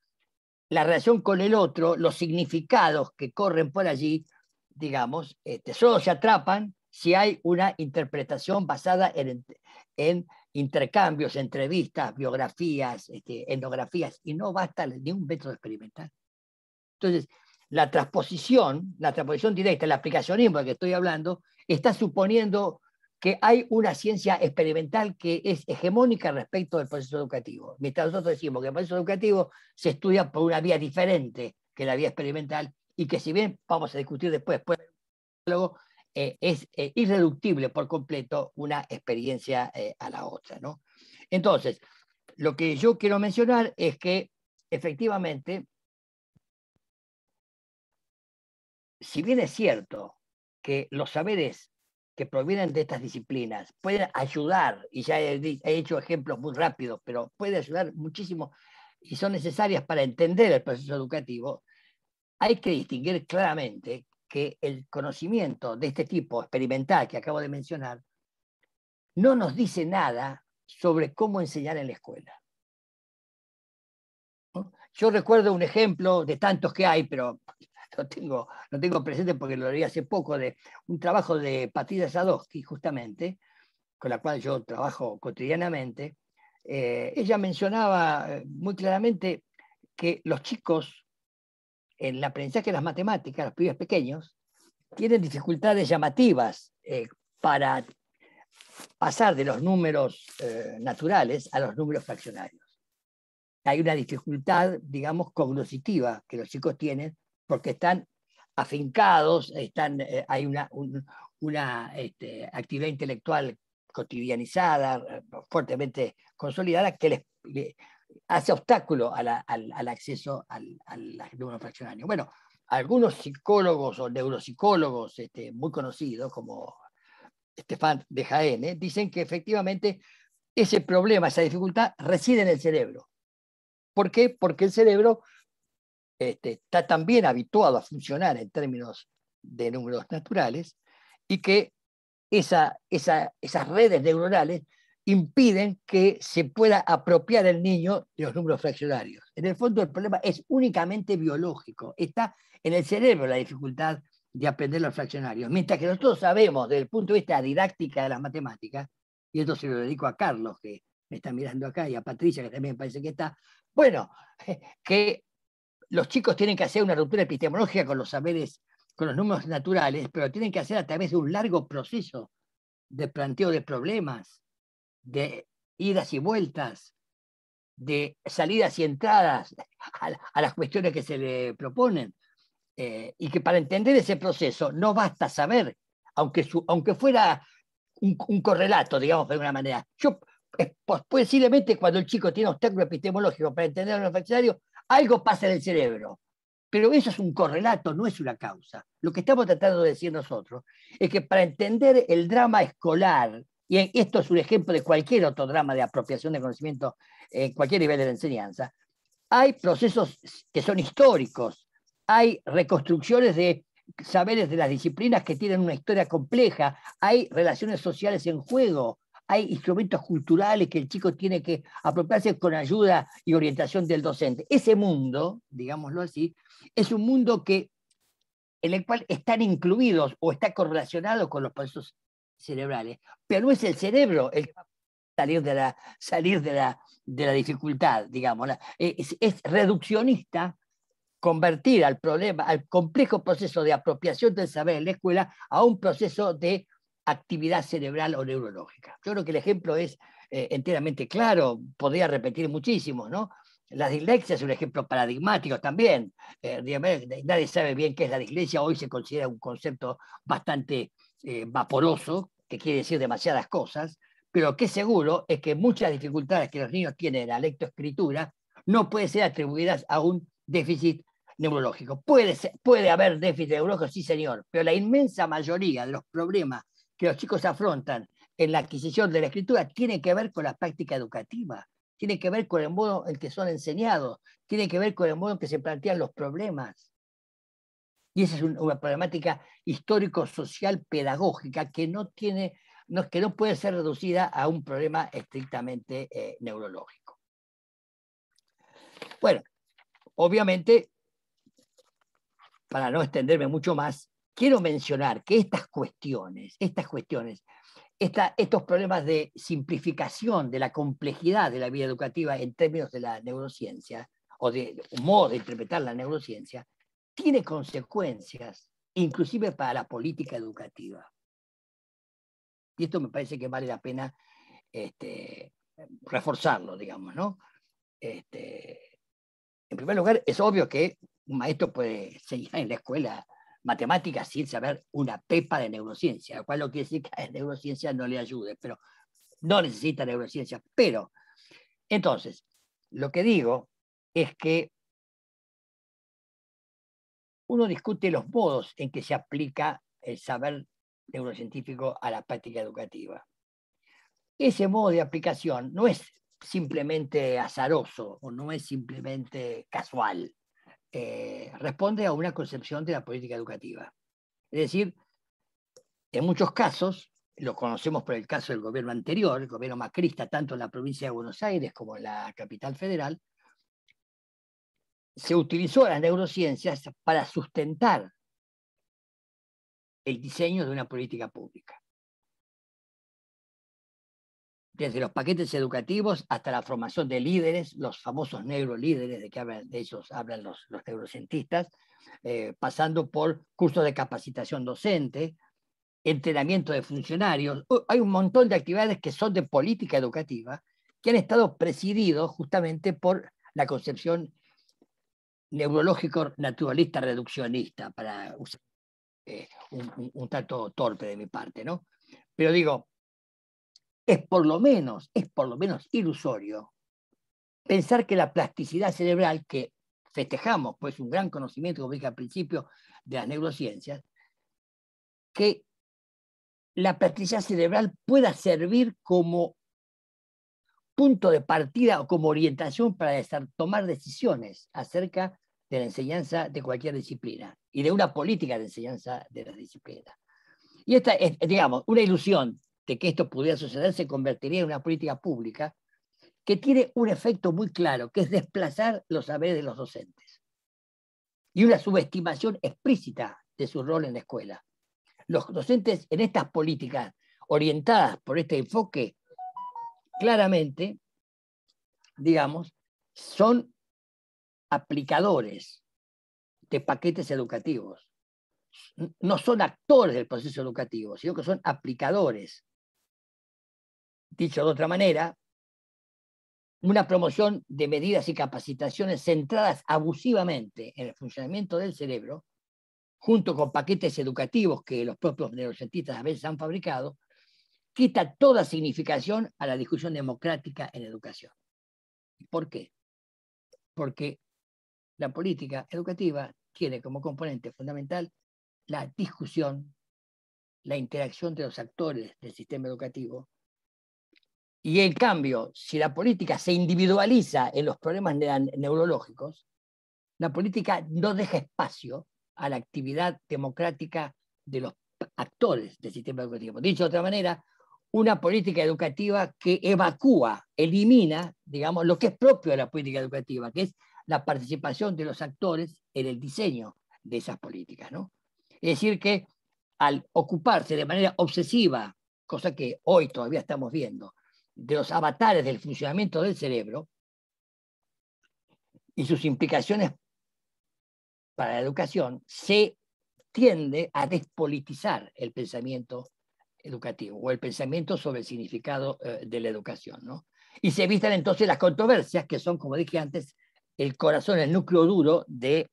la relación con el otro, los significados que corren por allí, digamos, este, solo se atrapan si hay una interpretación basada en, en intercambios, entrevistas, biografías, este, etnografías, y no basta ni un método experimental. Entonces, la transposición, la transposición directa, el aplicacionismo del que estoy hablando, está suponiendo que hay una ciencia experimental que es hegemónica respecto del proceso educativo. Mientras nosotros decimos que el proceso educativo se estudia por una vía diferente que la vía experimental y que si bien vamos a discutir después, pues, luego eh, es eh, irreductible por completo una experiencia eh, a la otra. ¿no? Entonces, lo que yo quiero mencionar es que efectivamente, si bien es cierto que los saberes que provienen de estas disciplinas pueden ayudar, y ya he, hecho ejemplos muy rápidos, pero puede ayudar muchísimo y son necesarias para entender el proceso educativo, hay que distinguir claramente que el conocimiento de este tipo experimental que acabo de mencionar no nos dice nada sobre cómo enseñar en la escuela. Yo recuerdo un ejemplo de tantos que hay, pero lo tengo, lo tengo presente porque lo leí hace poco, de un trabajo de Patricia Sadowski, justamente, con la cual yo trabajo cotidianamente, eh, ella mencionaba eh, muy claramente que los chicos en el aprendizaje de las matemáticas, los pibes pequeños, tienen dificultades llamativas eh, para pasar de los números naturales a los números fraccionarios. Hay una dificultad, digamos, cognitiva que los chicos tienen porque están afincados, están, eh, hay una, este, actividad intelectual cotidianizada, fuertemente consolidada, que les, hace obstáculo al, acceso al, al, números fraccionario. Bueno, algunos psicólogos o neuropsicólogos este, muy conocidos, como Estefan de Jaén, eh, dicen que efectivamente ese problema, esa dificultad reside en el cerebro. ¿Por qué? Porque el cerebro este, está también habituado a funcionar en términos de números naturales y que esa, esas redes neuronales impiden que se pueda apropiar el niño de los números fraccionarios. En el fondo el problema es únicamente biológico, está en el cerebro la dificultad de aprender los fraccionarios, mientras que nosotros sabemos desde el punto de vista didáctica de las matemáticas, y esto se lo dedico a Carlos, que me está mirando acá, y a Patricia, que también parece que está, bueno, que los chicos tienen que hacer una ruptura epistemológica con los saberes, con los números naturales, pero tienen que hacer a través de un largo proceso de planteo de problemas, de idas y vueltas, de salidas y entradas a, las cuestiones que se le proponen. Eh, y que para entender ese proceso no basta saber, aunque, aunque fuera un, correlato, digamos de alguna manera. Yo, eh, pues, posiblemente cuando el chico tiene obstáculo epistemológico para entender lo necesario algo pasa en el cerebro. Pero eso es un correlato, no es una causa. Lo que estamos tratando de decir nosotros es que para entender el drama escolar, y esto es un ejemplo de cualquier otro drama de apropiación de conocimiento en cualquier nivel de la enseñanza, hay procesos que son históricos, hay reconstrucciones de saberes de las disciplinas que tienen una historia compleja, hay relaciones sociales en juego, hay instrumentos culturales que el chico tiene que apropiarse con ayuda y orientación del docente. Ese mundo, digámoslo así, es un mundo que, en el cual están incluidos o está correlacionado con los procesos cerebrales, pero no es el cerebro el que va a salir de la, salir de la, de la dificultad, digamos. Eh, es reduccionista convertir al problema, al complejo proceso de apropiación del saber en la escuela a un proceso de actividad cerebral o neurológica. Yo creo que el ejemplo es eh, enteramente claro, podría repetir muchísimo, ¿no? La dislexia es un ejemplo paradigmático también. Eh, nadie sabe bien qué es la dislexia, hoy se considera un concepto bastante eh, vaporoso, que quiere decir demasiadas cosas, pero que seguro es que muchas dificultades que los niños tienen en la lectoescritura no pueden ser atribuidas a un déficit neurológico. Puede, puede haber déficit neurológico, sí señor, pero la inmensa mayoría de los problemas que los chicos afrontan en la adquisición de la escritura tiene que ver con la práctica educativa, tiene que ver con el modo en que son enseñados, tiene que ver con el modo en que se plantean los problemas. Y esa es una problemática histórico-social pedagógica que no que no puede ser reducida a un problema estrictamente eh, neurológico. Bueno, obviamente, para no extenderme mucho más, quiero mencionar que estas cuestiones, estas cuestiones, estos problemas de simplificación de la complejidad de la vida educativa en términos de la neurociencia, o de un modo de interpretar la neurociencia, tiene consecuencias, inclusive para la política educativa. Y esto me parece que vale la pena este, reforzarlo, digamos, ¿no? Este, en primer lugar, es obvio que un maestro puede enseñar en la escuela matemáticas sin saber una pepa de neurociencia, lo cual no quiere decir que a neurociencia no le ayude, pero no necesita neurociencia. Pero, entonces, lo que digo es que uno discute los modos en que se aplica el saber neurocientífico a la práctica educativa. Ese modo de aplicación no es simplemente azaroso o no es simplemente casual. Eh, responde a una concepción de la política educativa. Es decir, en muchos casos, lo conocemos por el caso del gobierno anterior, el gobierno macrista, tanto en la provincia de Buenos Aires como en la capital federal, se utilizó las neurociencias para sustentar el diseño de una política pública desde los paquetes educativos hasta la formación de líderes, los famosos líderes de que hablan, de ellos hablan los, neurocientistas, eh, pasando por cursos de capacitación docente, entrenamiento de funcionarios. Uh, hay un montón de actividades que son de política educativa que han estado presididos justamente por la concepción neurológico naturalista reduccionista, para usar eh, un, un, tanto torpe de mi parte, ¿no? Pero digo, es por lo menos, es por lo menos ilusorio pensar que la plasticidad cerebral que festejamos, pues un gran conocimiento, como dije al principio, de las neurociencias, que la plasticidad cerebral pueda servir como punto de partida o como orientación para tomar decisiones acerca de la enseñanza de cualquier disciplina y de una política de enseñanza de las disciplinas. Y esta es, digamos, una ilusión de que esto pudiera suceder se convertiría en una política pública que tiene un efecto muy claro, que es desplazar los saberes de los docentes y una subestimación explícita de su rol en la escuela. Los docentes en estas políticas orientadas por este enfoque, claramente, digamos, son aplicadores de paquetes educativos. No son actores del proceso educativo, sino que son aplicadores Dicho de otra manera, una promoción de medidas y capacitaciones centradas abusivamente en el funcionamiento del cerebro, junto con paquetes educativos que los propios neurocientistas a veces han fabricado, quita toda significación a la discusión democrática en educación. ¿Por qué? Porque la política educativa tiene como componente fundamental la discusión, la interacción de los actores del sistema educativo, y en cambio, si la política se individualiza en los problemas neurológicos, la política no deja espacio a la actividad democrática de los actores del sistema educativo. Dicho de otra manera, una política educativa que evacúa, elimina, digamos, lo que es propio de la política educativa, que es la participación de los actores en el diseño de esas políticas. ¿no? Es decir, que al ocuparse de manera obsesiva, cosa que hoy todavía estamos viendo, de los avatares del funcionamiento del cerebro y sus implicaciones para la educación, se tiende a despolitizar el pensamiento educativo o el pensamiento sobre el significado eh, de la educación. Y se evitan entonces las controversias que son, como dije antes, el corazón, el núcleo duro de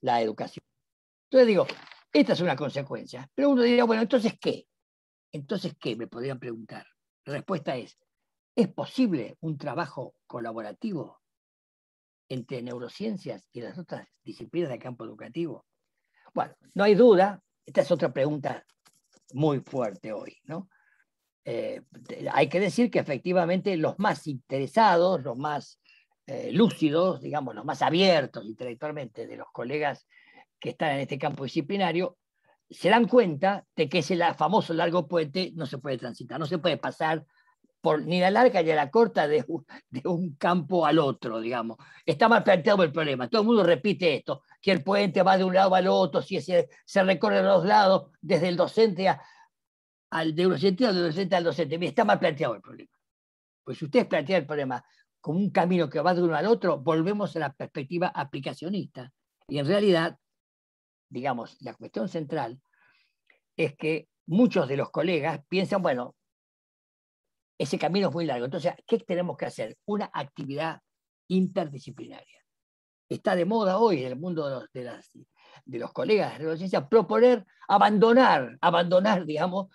la educación. Entonces digo, esta es una consecuencia. Pero uno diría, bueno, entonces qué? Entonces qué, me podrían preguntar. La respuesta es, ¿Es posible un trabajo colaborativo entre neurociencias y las otras disciplinas del campo educativo? Bueno, no hay duda, esta es otra pregunta muy fuerte hoy, ¿no? Eh, hay que decir que efectivamente los más interesados, los más eh, lúcidos, digamos, los más abiertos intelectualmente de los colegas que están en este campo disciplinario, se dan cuenta de que ese famoso largo puente no se puede transitar, no se puede pasar por, ni la larga ni la corta de un, campo al otro, digamos. Está mal planteado el problema. Todo el mundo repite esto, que el puente va de un lado al otro, si se, recorre a los lados, desde el docente a, al desde del docente al docente. está mal planteado el problema. Pues si ustedes plantean el problema como un camino que va de uno al otro, volvemos a la perspectiva aplicacionista. Y en realidad, digamos, la cuestión central es que muchos de los colegas piensan, bueno, ese camino es muy largo. Entonces, ¿qué tenemos que hacer? Una actividad interdisciplinaria. Está de moda hoy en el mundo de los, los colegas de la ciencia proponer abandonar, abandonar, digamos,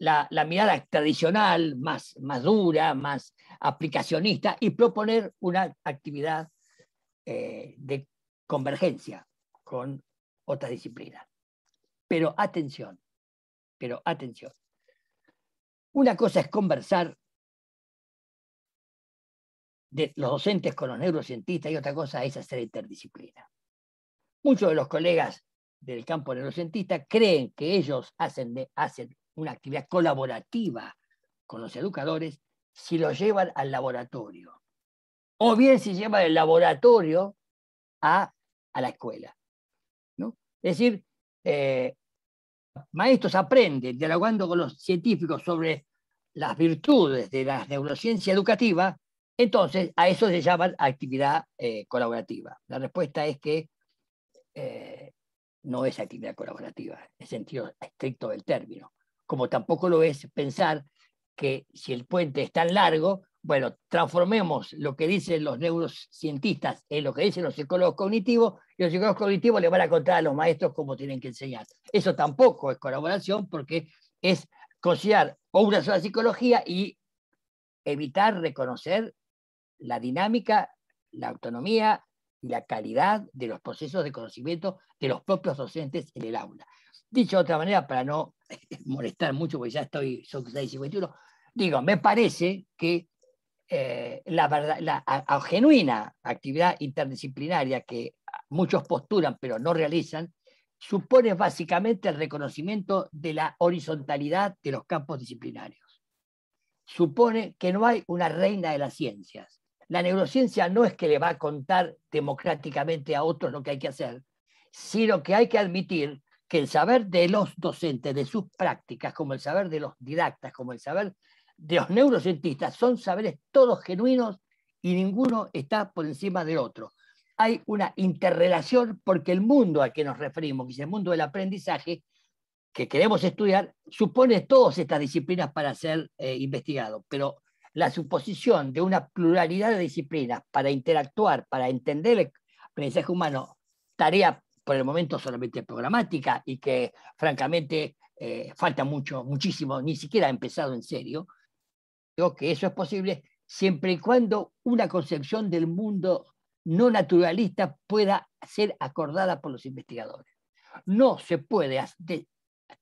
la, mirada tradicional, más, más dura, más aplicacionista, y proponer una actividad eh, de convergencia con otras disciplinas. Pero atención, pero atención. Una cosa es conversar de los docentes con los neurocientistas y otra cosa es hacer interdisciplina. Muchos de los colegas del campo neurocientista creen que ellos hacen, hacen una actividad colaborativa con los educadores si lo llevan al laboratorio. O bien si llevan el laboratorio a, a la escuela. Es decir, eh, maestros aprenden dialogando con los científicos sobre las virtudes de la neurociencia educativa entonces, a eso se llama actividad eh, colaborativa. La respuesta es que eh, no es actividad colaborativa, en el sentido estricto del término. Como tampoco lo es pensar que si el puente es tan largo, bueno, transformemos lo que dicen los neurocientistas en lo que dicen los psicólogos cognitivos, y los psicólogos cognitivos le van a contar a los maestros cómo tienen que enseñar. Eso tampoco es colaboración porque es considerar una sola psicología y evitar reconocer la dinámica, la autonomía y la calidad de los procesos de conocimiento de los propios docentes en el aula. Dicho de otra manera, para no molestar mucho, porque ya estoy, son 6.51, digo, me parece que eh, la, genuina actividad interdisciplinaria que muchos postulan pero no realizan, supone básicamente el reconocimiento de la horizontalidad de los campos disciplinarios. Supone que no hay una reina de las ciencias, la neurociencia no es que le va a contar democráticamente a otros lo que hay que hacer, sino que hay que admitir que el saber de los docentes, de sus prácticas, como el saber de los didactas, como el saber de los neurocientistas, son saberes todos genuinos y ninguno está por encima del otro. Hay una interrelación porque el mundo al que nos referimos, que es el mundo del aprendizaje, que queremos estudiar, supone todas estas disciplinas para ser eh, investigado, pero la suposición de una pluralidad de disciplinas para interactuar, para entender el aprendizaje humano, tarea por el momento solamente programática y que francamente eh, falta mucho, muchísimo, ni siquiera ha empezado en serio, creo que eso es posible siempre y cuando una concepción del mundo no naturalista pueda ser acordada por los investigadores. No se puede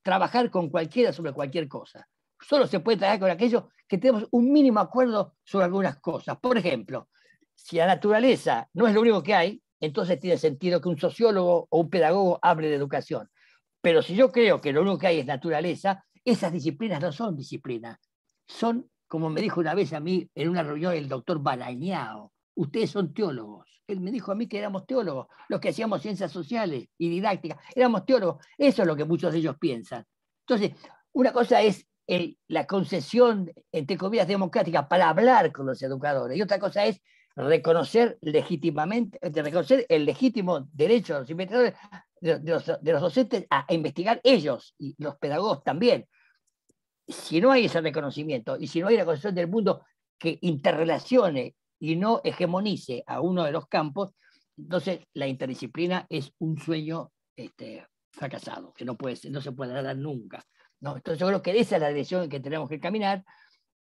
trabajar con cualquiera sobre cualquier cosa solo se puede tratar con aquellos que tenemos un mínimo acuerdo sobre algunas cosas. Por ejemplo, si la naturaleza no es lo único que hay, entonces tiene sentido que un sociólogo o un pedagogo hable de educación. Pero si yo creo que lo único que hay es naturaleza, esas disciplinas no son disciplinas, son, como me dijo una vez a mí en una reunión el doctor Balañao, ustedes son teólogos. Él me dijo a mí que éramos teólogos, los que hacíamos ciencias sociales y didácticas, éramos teólogos. Eso es lo que muchos de ellos piensan. Entonces, una cosa es la concesión, entre comillas, democrática para hablar con los educadores. Y otra cosa es reconocer legítimamente, reconocer el legítimo derecho de los investigadores, de, los, docentes a, investigar ellos y los pedagogos también. Si no hay ese reconocimiento y si no hay la concesión del mundo que interrelacione y no hegemonice a uno de los campos, entonces la interdisciplina es un sueño este, fracasado, que no, puede no se puede dar nunca. Entonces yo creo que esa es la dirección en que tenemos que caminar,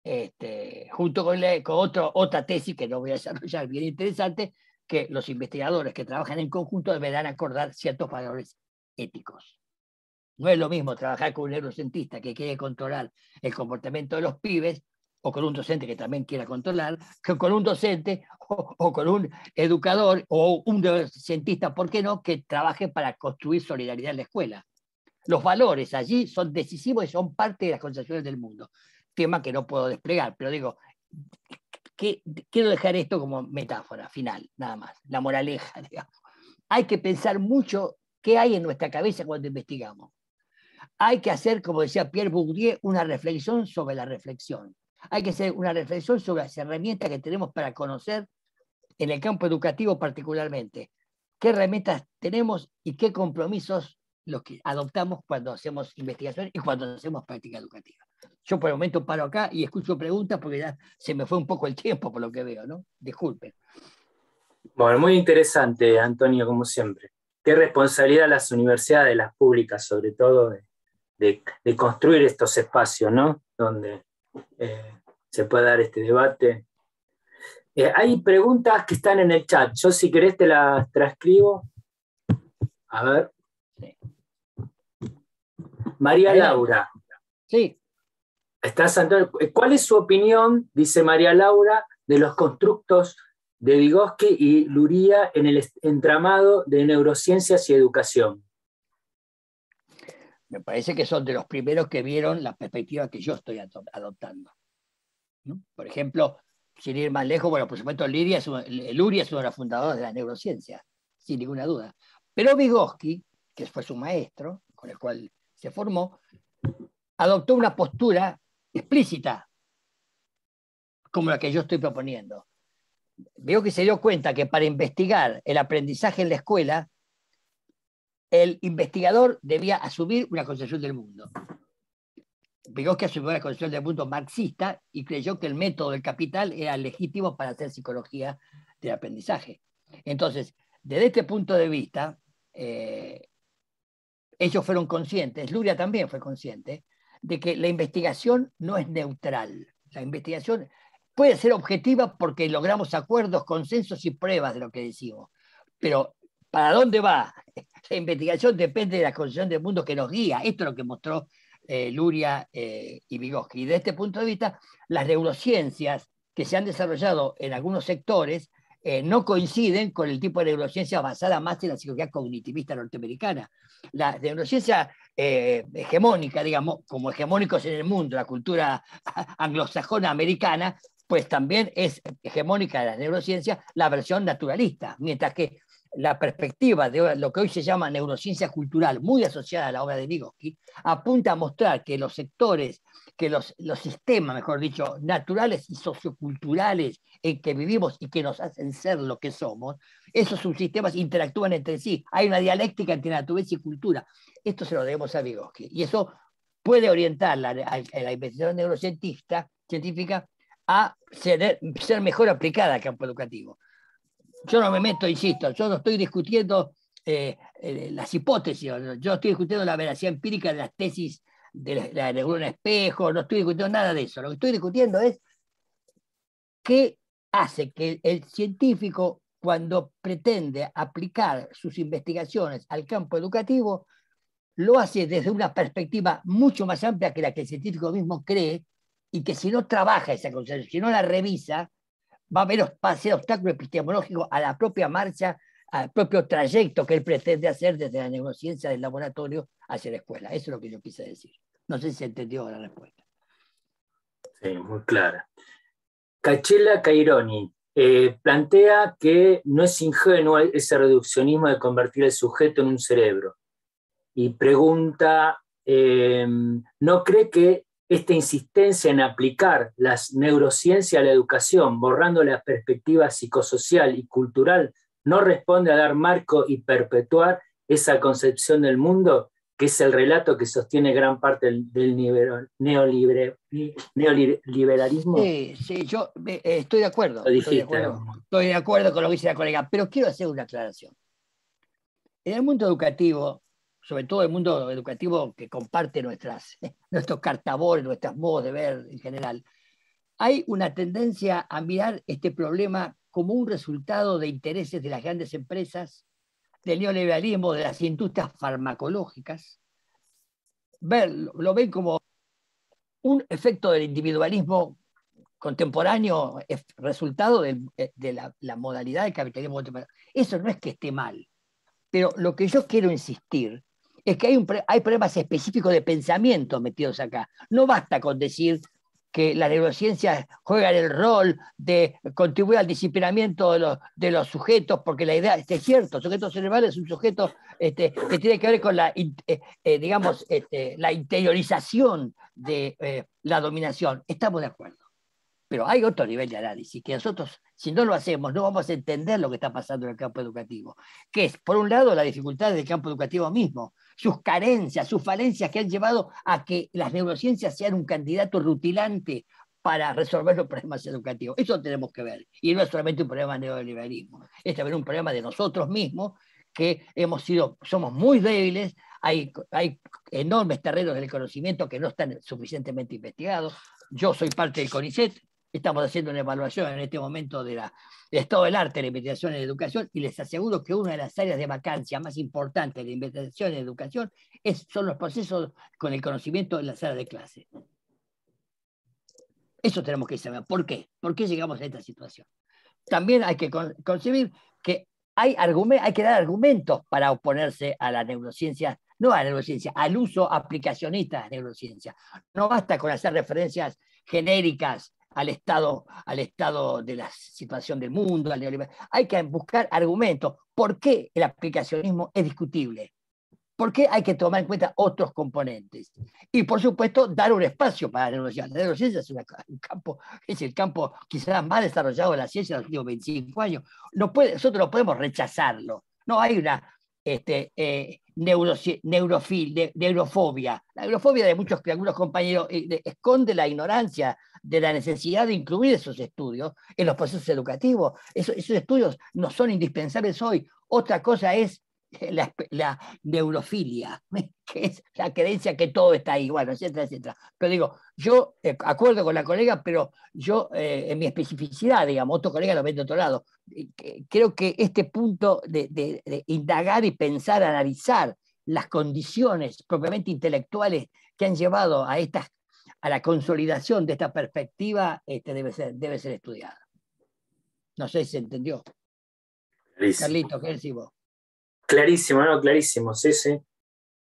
este, junto con, otra tesis que no voy a desarrollar, bien interesante, que los investigadores que trabajan en conjunto deberán acordar ciertos valores éticos. No es lo mismo trabajar con un neurocientista que quiere controlar el comportamiento de los pibes o con un docente que también quiera controlar, que con un docente o, o con un educador o un neurocientista, ¿por qué no?, que trabaje para construir solidaridad en la escuela. Los valores allí son decisivos y son parte de las concepciones del mundo. Tema que no puedo desplegar, pero digo, que, quiero dejar esto como metáfora final, nada más, la moraleja, digamos. Hay que pensar mucho qué hay en nuestra cabeza cuando investigamos. Hay que hacer, como decía Pierre Bourdieu, una reflexión sobre la reflexión. Hay que hacer una reflexión sobre las herramientas que tenemos para conocer en el campo educativo particularmente. ¿Qué herramientas tenemos y qué compromisos los que adoptamos cuando hacemos investigación y cuando hacemos práctica educativa. Yo por el momento paro acá y escucho preguntas porque ya se me fue un poco el tiempo por lo que veo, ¿no? Disculpen. Bueno, muy interesante, Antonio, como siempre. Qué responsabilidad las universidades, las públicas, sobre todo, de, construir estos espacios, ¿no? Donde eh, se puede dar este debate. Eh, hay preguntas que están en el chat. Yo, si querés, te las transcribo. A ver. María Laura. Sí. Estás ¿Cuál es su opinión, dice María Laura, de los constructos de Vygotsky y Luria en el entramado de neurociencias y educación? Me parece que son de los primeros que vieron la perspectiva que yo estoy adoptando. Por ejemplo, sin ir más lejos, bueno, por supuesto, Luria es una de los fundadores de la neurociencia, sin ninguna duda. Pero Vygotsky que fue su maestro, con el cual se formó, adoptó una postura explícita, como la que yo estoy proponiendo. Veo que se dio cuenta que para investigar el aprendizaje en la escuela, el investigador debía asumir una concepción del mundo. que asumió una concepción del mundo marxista y creyó que el método del capital era legítimo para hacer psicología del aprendizaje. Entonces, desde este punto de vista, eh, ellos fueron conscientes, Luria también fue consciente, de que la investigación no es neutral. La investigación puede ser objetiva porque logramos acuerdos, consensos y pruebas de lo que decimos. Pero ¿para dónde va? La investigación depende de la concepción del mundo que nos guía. Esto es lo que mostró eh, Luria eh, y Vygotsky. Y desde este punto de vista, las neurociencias que se han desarrollado en algunos sectores eh, no coinciden con el tipo de neurociencia basada más en la psicología cognitivista norteamericana la neurociencia eh, hegemónica, digamos, como hegemónicos en el mundo, la cultura anglosajona americana, pues también es hegemónica de las neurociencias la versión naturalista, mientras que la perspectiva de lo que hoy se llama neurociencia cultural, muy asociada a la obra de Vygotsky, apunta a mostrar que los sectores que los, los sistemas, mejor dicho, naturales y socioculturales en que vivimos y que nos hacen ser lo que somos, esos subsistemas interactúan entre sí. Hay una dialéctica entre naturaleza y cultura. Esto se lo debemos a Vygotsky. Y eso puede orientar la, la investigación neurocientífica científica, a ser, ser mejor aplicada al campo educativo. Yo no me meto, insisto, yo no estoy discutiendo eh, eh, las hipótesis, yo estoy discutiendo la veracidad empírica de las tesis de la, de neurona espejo, no estoy discutiendo nada de eso. Lo que estoy discutiendo es qué hace que el científico, cuando pretende aplicar sus investigaciones al campo educativo, lo hace desde una perspectiva mucho más amplia que la que el científico mismo cree y que si no trabaja esa concepción, si no la revisa, va a haber, va a ser obstáculo epistemológico a la propia marcha al propio trayecto que él pretende hacer desde la neurociencia del laboratorio hacia la escuela. Eso es lo que yo quise decir. No sé si entendió la respuesta. Sí, muy clara. Cachela Caironi eh, plantea que no es ingenuo ese reduccionismo de convertir el sujeto en un cerebro. Y pregunta, em, ¿no cree que esta insistencia en aplicar las neurociencias a la educación, borrando la perspectiva psicosocial y cultural no responde a dar marco y perpetuar esa concepción del mundo que es el relato que sostiene gran parte del, neoliberalismo. Sí, yo eh, estoy de acuerdo. estoy, de acuerdo con lo que dice la colega, pero quiero hacer una aclaración. En el mundo educativo, sobre todo el mundo educativo que comparte nuestras, nuestros cartabores, nuestras modos de ver en general, hay una tendencia a mirar este problema como un resultado de intereses de las grandes empresas, del neoliberalismo, de las industrias farmacológicas. lo ven como un efecto del individualismo contemporáneo, resultado eh, de, la, modalidad del capitalismo contemporáneo. Eso no es que esté mal, pero lo que yo quiero insistir es que hay, hay problemas específicos de pensamiento metidos acá. No basta con decir que las neurociencias juegan el rol de contribuir al disciplinamiento de los, sujetos, porque la idea, este, es cierto, sujeto cerebral es un sujeto este, que tiene que ver con la, eh, eh, digamos, este, la interiorización de eh, la dominación. Estamos de acuerdo. Pero hay otro nivel de análisis que nosotros, si no lo hacemos, no vamos a entender lo que está pasando en el campo educativo, que es, por un lado, la dificultad del campo educativo mismo, sus carencias, sus falencias que han llevado a que las neurociencias sean un candidato rutilante para resolver los problemas educativos. Eso tenemos que ver. Y no es solamente un problema de neoliberalismo, es también un problema de nosotros mismos que hemos sido, somos muy débiles, hay, hay enormes terrenos del conocimiento que no están suficientemente investigados. Yo soy parte del CONICET, Estamos haciendo una evaluación en este momento de la, del estado del arte, la investigación en educación, y les aseguro que una de las áreas de vacancia más importantes de la investigación en educación es, son los procesos con el conocimiento en la sala de clase. Eso tenemos que saber. ¿Por qué? ¿Por qué llegamos a esta situación? También hay que concebir que hay, hay que dar argumentos para oponerse a la neurociencia, no a la neurociencia, al uso aplicacionista de la neurociencia. No basta con hacer referencias genéricas al estado, al estado de la situación del mundo, al Hay que buscar argumentos. ¿Por qué el aplicacionismo es discutible? ¿Por qué hay que tomar en cuenta otros componentes? Y por supuesto, dar un espacio para la neurociencia. La neurociencia es un campo, es el campo quizás más desarrollado de la ciencia en los últimos 25 años. No nosotros no podemos rechazarlo. No hay una este, eh, neurofil, de, neurofobia. La neurofobia de muchos algunos compañeros eh, esconde la ignorancia de la necesidad de incluir esos estudios en los procesos educativos. esos estudios no son indispensables hoy. Otra cosa es la, neurofilia, que es la creencia que todo está ahí, bueno, etcétera, etcétera. Pero digo, yo eh, acuerdo con la colega, pero yo eh, en mi especificidad, digamos, otro colega lo ve de otro lado, eh, creo que este punto de, indagar y pensar, analizar las condiciones propiamente intelectuales que han llevado a, esta, a la consolidación de esta perspectiva este, debe, ser, debe ser estudiada. No sé si se entendió. Carlitos, ¿qué vos? Clarísimo, ¿no? Clarísimo, sí,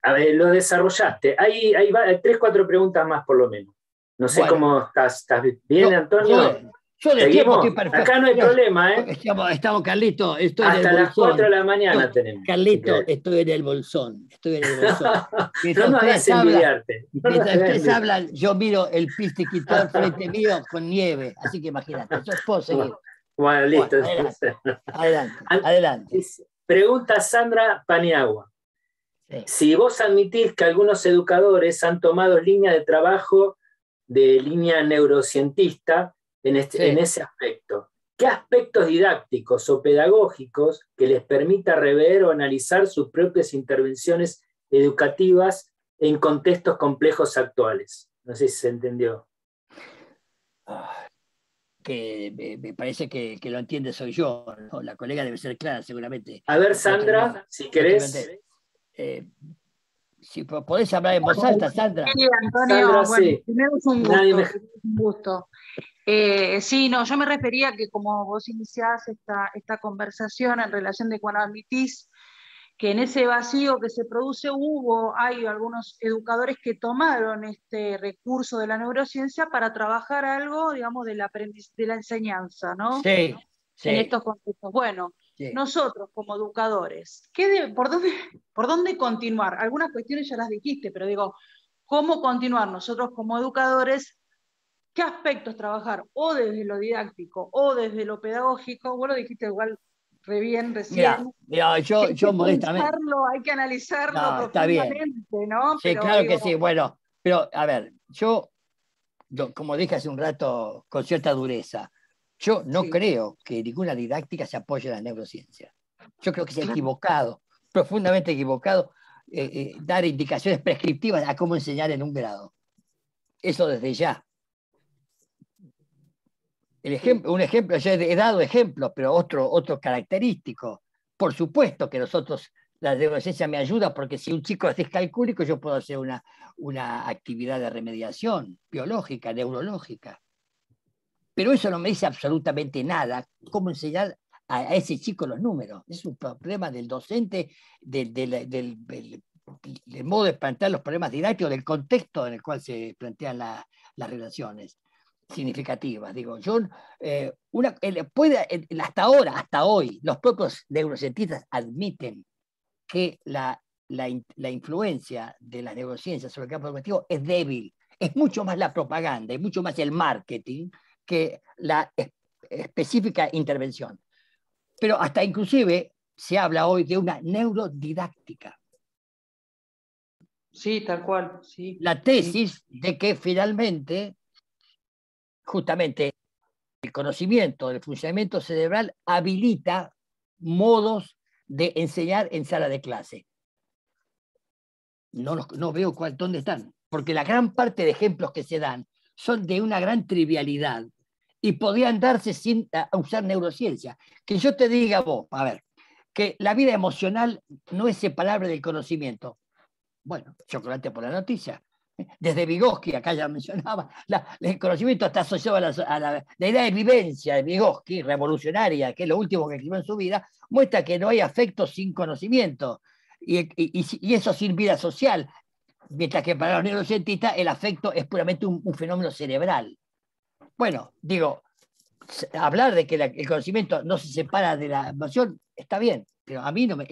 A ver, lo desarrollaste. Hay, hay, tres, cuatro preguntas más por lo menos. No sé cómo estás. ¿Estás bien, Antonio? Yo de tiempo estoy perfecto. Acá no hay problema, ¿eh? Estamos, estamos Carlito, estoy Hasta en el bolsón. las 4 de la mañana tenemos. Carlito, estoy en el bolsón. Estoy en el bolsón. Mientras no ustedes, hablan, no mientras ustedes hablan, yo miro el en frente mío con nieve. Así que imagínate, yo puedo seguir. Bueno, listo. adelante, adelante, adelante. Pregunta Sandra Paniagua. Si vos admitís que algunos educadores han tomado línea de trabajo de línea neurocientista en, este, en ese aspecto, ¿qué aspectos didácticos o pedagógicos que les permita rever o analizar sus propias intervenciones educativas en contextos complejos actuales? No sé si se entendió que me, parece que, lo entiende soy yo, la colega debe ser clara seguramente. A ver, Sandra, si querés. Eh, si podés hablar en voz alta, Sandra. Sí, Antonio, es un gusto. Eh, sí, no, yo me refería que como vos iniciás esta, esta conversación en relación de cuando admitís que en ese vacío que se produce hubo, hay algunos educadores que tomaron este recurso de la neurociencia para trabajar algo, digamos, de la enseñanza, ¿no? Sí, sí. En estos contextos. Bueno, nosotros como educadores, ¿qué por, dónde, ¿por dónde continuar? Algunas cuestiones ya las dijiste, pero digo, ¿cómo continuar nosotros como educadores? ¿Qué aspectos trabajar? O desde lo didáctico, o desde lo pedagógico, vos lo dijiste igual re bien recién. hay yo hay que analizarlo no, ¿no? Sí, claro que sí, bueno, pero a ver, yo, como dije hace un rato, con cierta dureza, yo no creo que ninguna didáctica se apoye en la neurociencia. Yo creo que es equivocado, profundamente equivocado, eh, eh, dar indicaciones prescriptivas a cómo enseñar en un grado. Eso desde ya un ejemplo, ya he dado ejemplos, pero otro, otro característico. Por supuesto que nosotros, la neurociencia me ayuda porque si un chico es descalcúrico, yo puedo hacer una, actividad de remediación biológica, neurológica. Pero eso no me dice absolutamente nada cómo enseñar a, ese chico los números. Es un problema del docente, del, modo de plantear los problemas didácticos, del contexto en el cual se plantean las relaciones significativas. Digo, yo, eh, una, puede, hasta ahora, hasta hoy, los pocos neurocientistas admiten que la, la, influencia de las neurociencias sobre el campo educativo es débil. Es mucho más la propaganda es mucho más el marketing que la específica intervención. Pero hasta inclusive se habla hoy de una neurodidáctica. Sí, tal cual. Sí. La tesis de que finalmente justamente el conocimiento del funcionamiento cerebral habilita modos de enseñar en sala de clase. No, veo cuál, dónde están, porque la gran parte de ejemplos que se dan son de una gran trivialidad y podrían darse sin usar neurociencia. Que yo te diga vos, a ver, que la vida emocional no es separable del conocimiento. Bueno, chocolate por la noticia desde Vygotsky, acá ya mencionaba, el conocimiento está asociado a la, idea de vivencia de Vygotsky, revolucionaria, que es lo último que escribió en su vida, muestra que no hay afecto sin conocimiento, y, eso sin vida social, mientras que para los neurocientistas el afecto es puramente un, fenómeno cerebral. Bueno, digo, hablar de que el conocimiento no se separa de la emoción está bien, pero a mí no me...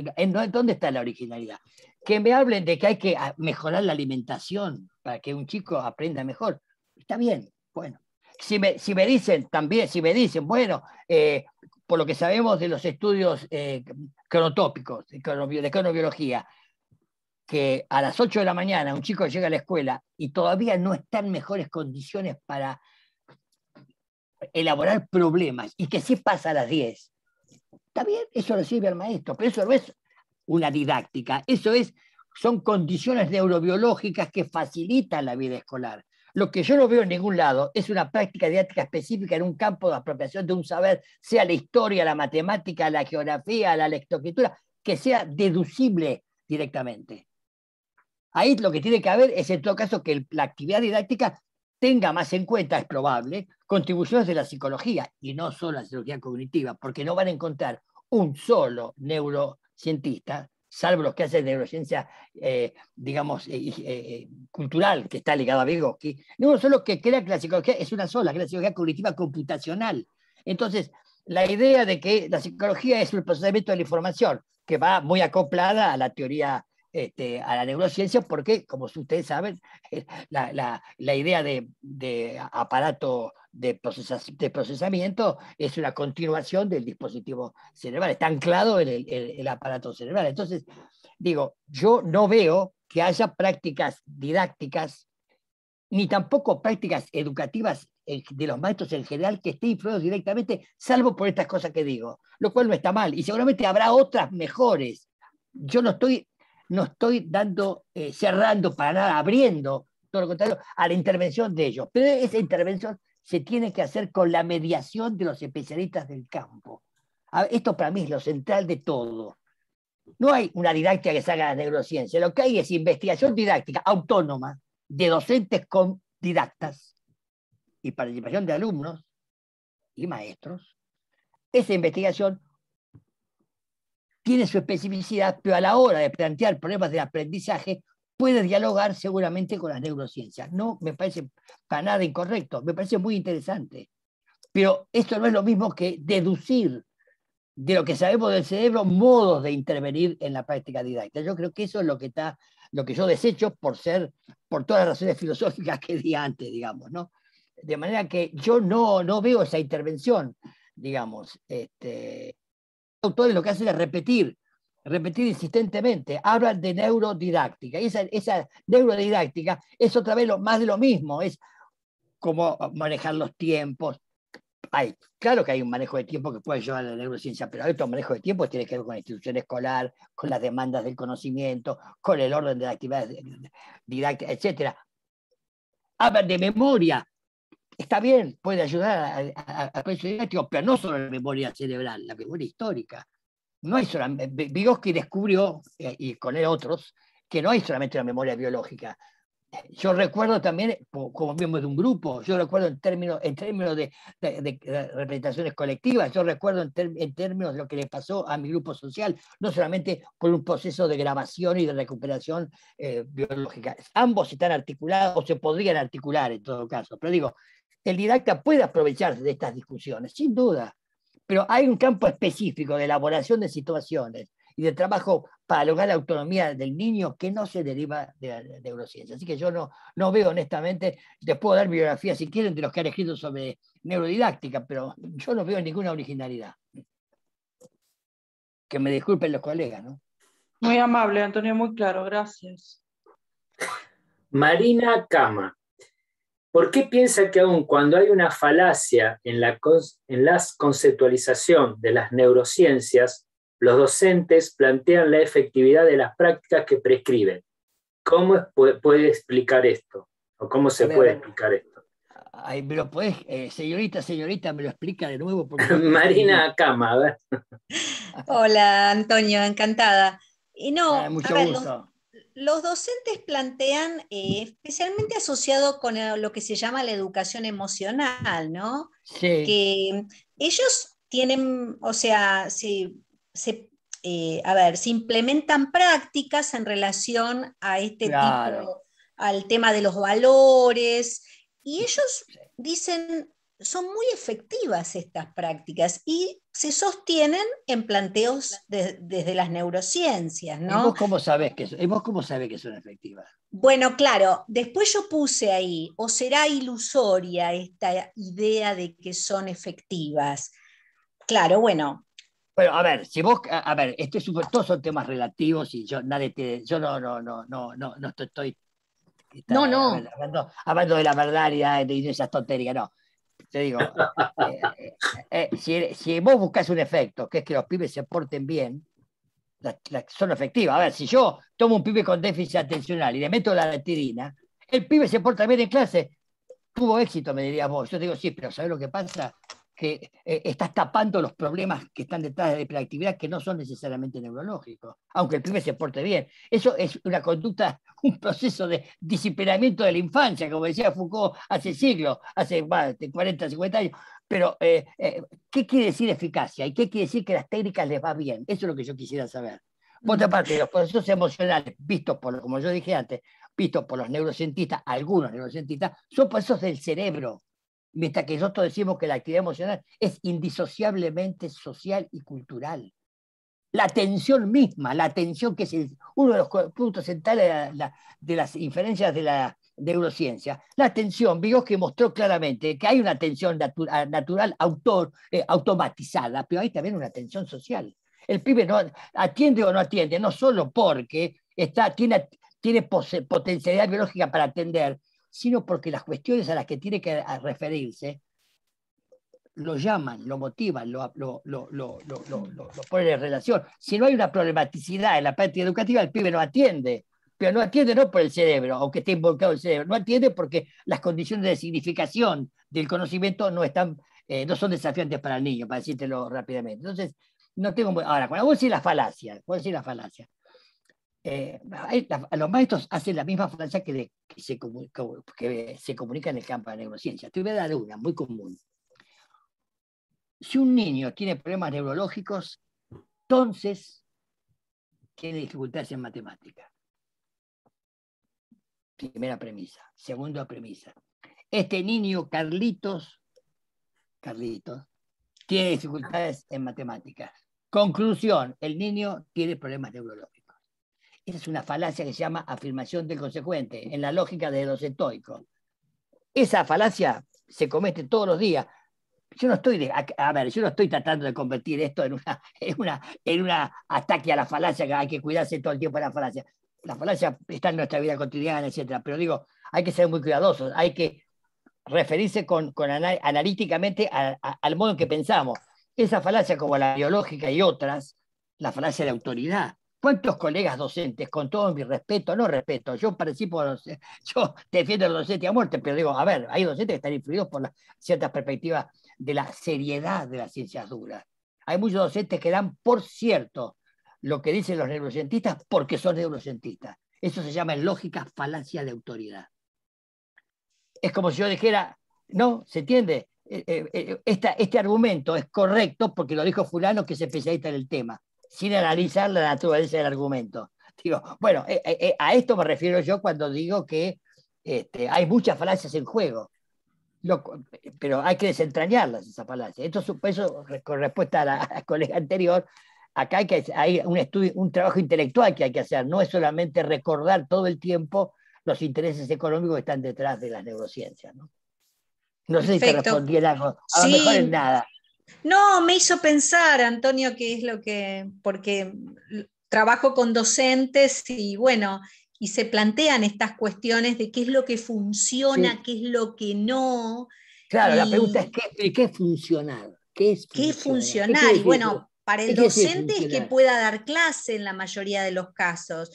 ¿Dónde está la originalidad? que me hablen de que hay que ah, mejorar la alimentación para que un chico aprenda mejor. Está bien, bueno. Si me, si me dicen también, si me dicen, bueno, eh, por lo que sabemos de los estudios eh, cronotópicos, de, cronobiología, que a las 8 de la mañana un chico llega a la escuela y todavía no está en mejores condiciones para elaborar problemas y que sí pasa a las 10. Está bien, eso lo sirve al maestro, pero eso no es una didáctica. Eso es, son condiciones neurobiológicas que facilitan la vida escolar. Lo que yo no veo en ningún lado es una práctica didáctica específica en un campo de apropiación de un saber, sea la historia, la matemática, la geografía, la lectoescritura, que sea deducible directamente. Ahí lo que tiene que haber es, en todo caso, que la actividad didáctica tenga más en cuenta, es probable, contribuciones de la psicología y no solo la psicología cognitiva, porque no van a encontrar un solo neuro, salvo los que hacen neurociencia, eh, digamos, eh, eh, cultural, que está ligado a Vygotsky, no solo que crea que la psicología es una sola, que la psicología cognitiva computacional. Entonces, la idea de que la psicología es el procesamiento de la información, que va muy acoplada a la teoría este, a la neurociencia porque, como ustedes saben, la, idea de, de, aparato de, de procesamiento es una continuación del dispositivo cerebral, está anclado en el, aparato cerebral. Entonces, digo, yo no veo que haya prácticas didácticas ni tampoco prácticas educativas eh, de los maestros en general que estén influidos directamente, salvo por estas cosas que digo, lo cual no está mal, y seguramente habrá otras mejores. Yo no estoy, no estoy dando, eh, cerrando para nada, abriendo, todo lo contrario, a la intervención de ellos, pero esa intervención se tiene que hacer con la mediación de los especialistas del campo. Esto para mí es lo central de todo. No hay una didáctica que salga de la neurociencia, lo que hay es investigación didáctica autónoma de docentes con didactas y participación de alumnos y maestros. Esa investigación tiene su especificidad, pero a la hora de plantear problemas de aprendizaje puede dialogar seguramente con las neurociencias. No me parece para nada incorrecto, me parece muy interesante. Pero esto no es lo mismo que deducir de lo que sabemos del cerebro modos de intervenir en la práctica didáctica. Yo creo que eso es lo que está, lo que yo desecho por ser, por todas las razones filosóficas que di antes, digamos, ¿no? De manera que yo no, no veo esa intervención, digamos. Este, autores lo que hacen es repetir repetir insistentemente, hablan de neurodidáctica. Y esa, neurodidáctica es otra vez lo, más de lo mismo, es cómo manejar los tiempos. Hay, claro que hay un manejo de tiempo que puede ayudar a la neurociencia, pero otro manejo de tiempo tiene que ver con la institución escolar, con las demandas del conocimiento, con el orden de las actividades didácticas, etc. Hablan de memoria. Está bien, puede ayudar a proceso didáctico, pero no solo la memoria cerebral, la memoria histórica no hay solamente, eh, Vygotsky descubrió, eh, y con él otros, que no hay solamente una memoria biológica. Yo recuerdo también, como miembro de un grupo, yo recuerdo en términos, en términos de, representaciones colectivas, yo recuerdo en, términos de lo que le pasó a mi grupo social, no solamente por un proceso de grabación y de recuperación eh, biológica. Ambos están articulados o se podrían articular en todo caso, pero digo, el didacta puede aprovecharse de estas discusiones, sin duda pero hay un campo específico de elaboración de situaciones y de trabajo para lograr la autonomía del niño que no se deriva de la neurociencia. Así que yo no, no veo honestamente, les puedo dar biografías si quieren de los que han escrito sobre neurodidáctica, pero yo no veo ninguna originalidad. Que me disculpen los colegas, ¿no? Muy amable, Antonio, muy claro, gracias. Marina Cama, ¿Por qué piensa que aún cuando hay una falacia en la, conceptualización de las neurociencias, los docentes plantean la efectividad de las prácticas que prescriben? ¿Cómo puede, explicar esto? ¿O cómo se puede explicar esto? me lo podés, eh, señorita, señorita, me lo explica de nuevo. Porque... Marina Cama, a ver. Hola, Antonio, encantada. Y no, mucho gusto los docentes plantean, eh, especialmente asociado con eh, lo que se llama la educación emocional, ¿no? Que ellos tienen, o sea, se, eh, a ver, se implementan prácticas en relación a este tipo, al tema de los valores, y ellos dicen, son muy efectivas estas prácticas y se sostienen en planteos desde las neurociencias, ¿no? ¿Y vos cómo sabés que, cómo que son efectivas? Bueno, claro, después yo puse ahí, o será ilusoria esta idea de que son efectivas. Claro, bueno. Bueno, a ver, si vos, a ver, este, todos son temas relativos y yo nadie te, yo no, no, no, no, no, no estoy, no, no. Hablando, hablando, de la verdad y de esas tonterías, no te digo, eh, eh, si, vos buscas un efecto, que es que los pibes se porten bien, son efectivas. A ver, si yo tomo un pibe con déficit atencional y le meto la latirina el pibe se porta bien en clase, tuvo éxito, me dirías vos. Yo te digo, sí, pero ¿sabes lo que pasa? Eh, eh, estás tapando los problemas que están detrás de la actividad que no son necesariamente neurológicos, aunque el primer se porte bien. Eso es una conducta, un proceso de disciplinamiento de la infancia, como decía Foucault hace siglos, hace más de 40, 50 años. Pero, eh, ¿qué quiere decir eficacia? ¿Y qué quiere decir que las técnicas les va bien? Eso es lo que yo quisiera saber. Por otra mm. parte, los procesos emocionales vistos por, como yo dije antes, vistos por los neurocientistas, algunos neurocientistas, son procesos del cerebro, mientras que nosotros decimos que la actividad emocional es indisociablemente social y cultural. La atención misma, la atención que es uno de los puntos centrales de, las inferencias de la neurociencia, la tensión, que mostró claramente que hay una atención natural autor, eh, automatizada, pero hay también una atención social. El pibe no atiende o no atiende, no solo porque está, tiene, tiene potencialidad biológica para atender, sino porque las cuestiones a las que tiene que referirse lo llaman, lo motivan, lo, lo, lo, ponen en relación. Si no hay una problematicidad en la práctica educativa, el pibe no atiende. Pero no atiende no por el cerebro, aunque esté involucrado el cerebro, no atiende porque las condiciones de significación del conocimiento no, están, eh, no son desafiantes para el niño, para decírtelo rápidamente. Entonces, no tengo... Ahora, cuando a decir la falacia, vos decir la falacia, eh, a los maestros hacen la misma frase que, se, que se comunica en el campo de la neurociencia. Te voy a dar una muy común. Si un niño tiene problemas neurológicos, entonces tiene dificultades en matemáticas Primera premisa. Segunda premisa. Este niño, Carlitos, Carlitos, tiene dificultades en matemáticas. Conclusión, el niño tiene problemas neurológicos. Esa es una falacia que se llama afirmación del consecuente, en la lógica de los estoicos. Esa falacia se comete todos los días. Yo no estoy, a, ver, yo no estoy tratando de convertir esto en una, en una, en una ataque a la falacia, que hay que cuidarse todo el tiempo de la falacia. La falacia está en nuestra vida cotidiana, etcétera, pero digo, hay que ser muy cuidadosos, hay que referirse con, analíticamente al modo en que pensamos. Esa falacia, como la biológica y otras, la falacia de autoridad, ¿Cuántos colegas docentes, con todo mi respeto, no respeto, yo participo, yo defiendo a los docentes a muerte, pero digo, a ver, hay docentes que están influidos por ciertas perspectivas de la seriedad de las ciencias duras. Hay muchos docentes que dan por cierto lo que dicen los neurocientistas porque son neurocientistas. Eso se llama en lógica falacia de autoridad. Es como si yo dijera, no, ¿se entiende? Eh, eh, eh, este argumento es correcto porque lo dijo fulano que es especialista en el tema sin analizar la naturaleza del argumento. Digo, bueno, eh, eh, eh, a esto me refiero yo cuando digo que este, hay muchas falacias en juego, pero hay que desentrañarlas esas falacias. Esto, eso, con respuesta a la, colega anterior, acá hay, que, hay un, estudio, un trabajo intelectual que hay que hacer, no es solamente recordar todo el tiempo los intereses económicos que están detrás de las neurociencias. No, sé si te respondí algo, a lo mejor nada. No, me hizo pensar, Antonio, que es lo que, porque trabajo con docentes y bueno, y se plantean estas cuestiones de qué es lo que funciona, qué es lo que no. Claro, la pregunta es qué, qué es funcionar. ¿Qué es funcionar. ¿Qué y bueno, para el docente es, que pueda dar clase en la mayoría de los casos.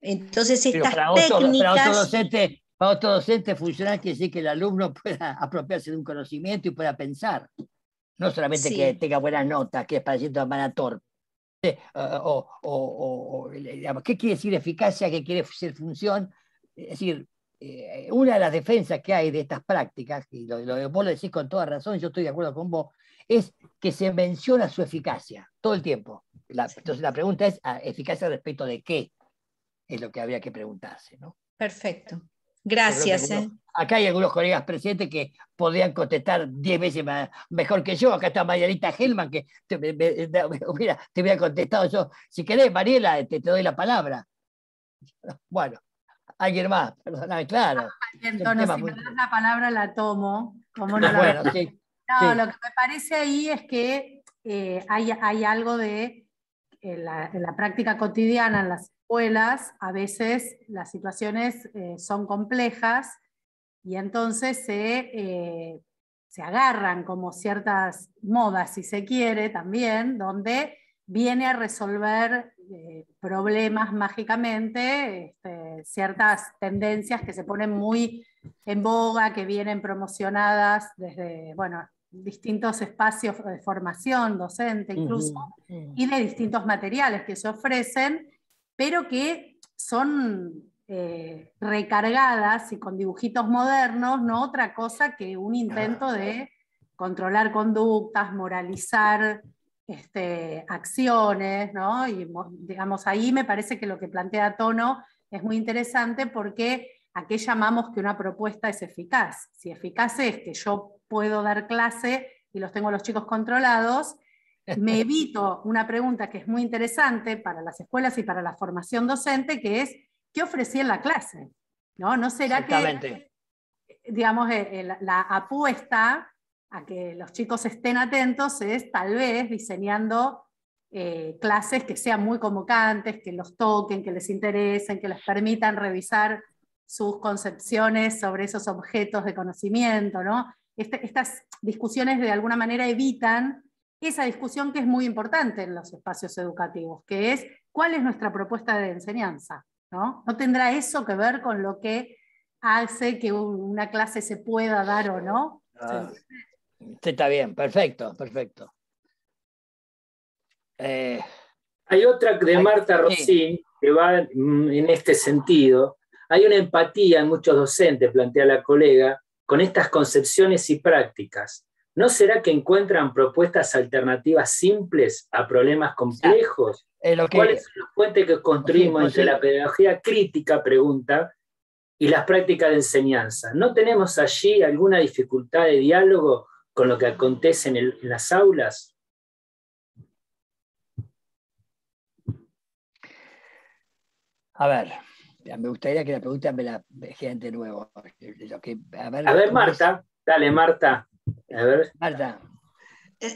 Entonces, estas técnicas... Para otro docente, para otro quiere decir que el alumno pueda apropiarse de un conocimiento y pueda pensar. No solamente que tenga buenas notas, que es parecido a Manator. Eh, o, o, ¿Qué quiere decir eficacia? ¿Qué quiere decir función? Es decir, eh, una de las defensas que hay de estas prácticas, y lo, vos lo decís con toda razón, yo estoy de acuerdo con vos, es que se menciona su eficacia todo el tiempo. entonces la pregunta es, ah, ¿eficacia respecto de qué? Es lo que habría que preguntarse, ¿no? Perfecto. Gracias. Eh. Acá hay algunos colegas presentes que podían contestar diez veces mejor que yo. Acá está Marielita Gelman, que te, hubiera contestado yo. Si querés, Mariela, te, doy la palabra. Bueno, alguien más, claro. Ah, si me das la palabra, la tomo. no, ah, lo que me parece ahí es que eh, hay, algo de la, la práctica cotidiana, en las escuelas a veces las situaciones eh, son complejas y entonces eh, se, agarran como ciertas modas, si se quiere, también, donde viene a resolver eh, problemas mágicamente, este, ciertas tendencias que se ponen muy en boga, que vienen promocionadas desde, distintos espacios de formación docente incluso, y de distintos materiales que se ofrecen, pero que son eh, recargadas y con dibujitos modernos, no otra cosa que un intento de controlar conductas, moralizar este, acciones, Y digamos, ahí me parece que lo que plantea Tono es muy interesante porque a qué llamamos que una propuesta es eficaz. Si eficaz es que yo puedo dar clase y los tengo los chicos controlados, me evito una pregunta que es muy interesante para las escuelas y para la formación docente, que es, ¿qué ofrecí en la clase? ¿No, ¿No será que, digamos, eh, eh, la, apuesta a que los chicos estén atentos es tal vez diseñando eh, clases que sean muy convocantes, que los toquen, que les interesen, que les permitan revisar sus concepciones sobre esos objetos de conocimiento, ¿no? Este, estas discusiones de alguna manera evitan esa discusión que es muy importante en los espacios educativos, que es cuál es nuestra propuesta de enseñanza. ¿No? ¿No? tendrá eso que ver con lo que hace que una clase se pueda dar o no? está bien, perfecto, perfecto. Eh, hay otra de Marta sí. que va en este sentido. Hay una empatía en muchos docentes, plantea la colega, con estas concepciones y prácticas. ¿No será que encuentran propuestas alternativas simples a problemas complejos? en lo el ¿Cuáles que construimos entre la pedagogía crítica, pregunta, y las prácticas de enseñanza? ¿No tenemos allí alguna dificultad de diálogo con lo que acontece en, las aulas? A ver, me gustaría que la pregunta me la dejen de nuevo. a ver, Marta, dale, Marta. Eh,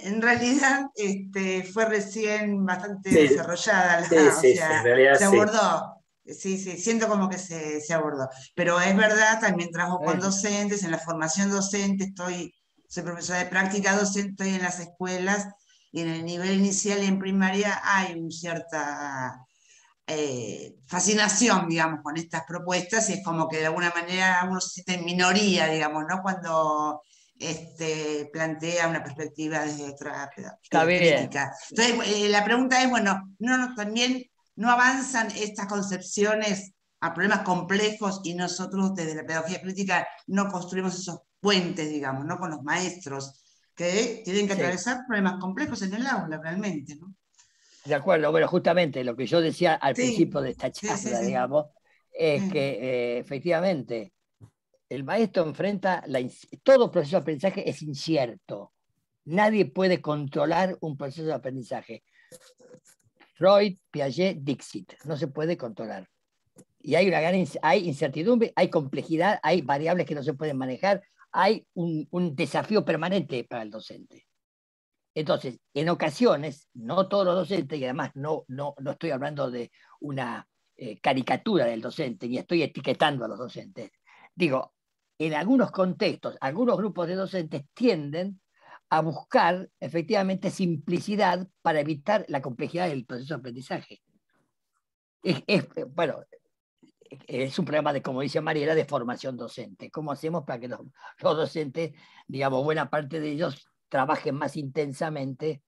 en realidad este, fue recién bastante desarrollada sí, se abordó. Sí, sí, siento como que se, abordó. Pero es verdad, también trabajo con docentes, en la formación docente, estoy, soy profesora de práctica docente, estoy en las escuelas y en el nivel inicial y en primaria hay una cierta eh, fascinación, digamos, con estas propuestas y es como que de alguna manera uno se siente en minoría, digamos, ¿no? Cuando este, plantea una perspectiva desde otra perspectiva. Eh, Entonces, eh, la pregunta es, bueno, no, no, también no avanzan estas concepciones a problemas complejos y nosotros desde la pedagogía crítica no construimos esos puentes, digamos, ¿no? con los maestros que tienen que atravesar problemas complejos en el aula realmente. ¿no? De acuerdo, bueno, justamente lo que yo decía al principio de esta charla, digamos, es que eh, efectivamente el maestro enfrenta, todo proceso de aprendizaje es incierto. Nadie puede controlar un proceso de aprendizaje. Freud, Piaget, Dixit, no se puede controlar. Y hay una hay incertidumbre, hay complejidad, hay variables que no se pueden manejar, hay un, desafío permanente para el docente. Entonces, en ocasiones, no todos los docentes, y además no, no, no estoy hablando de una eh, caricatura del docente, ni estoy etiquetando a los docentes. Digo, en algunos contextos, algunos grupos de docentes tienden a buscar efectivamente simplicidad para evitar la complejidad del proceso de aprendizaje. Es, bueno, es un programa de, como dice Mariela, de formación docente. ¿Cómo hacemos para que los, docentes, digamos, buena parte de ellos trabajen más intensamente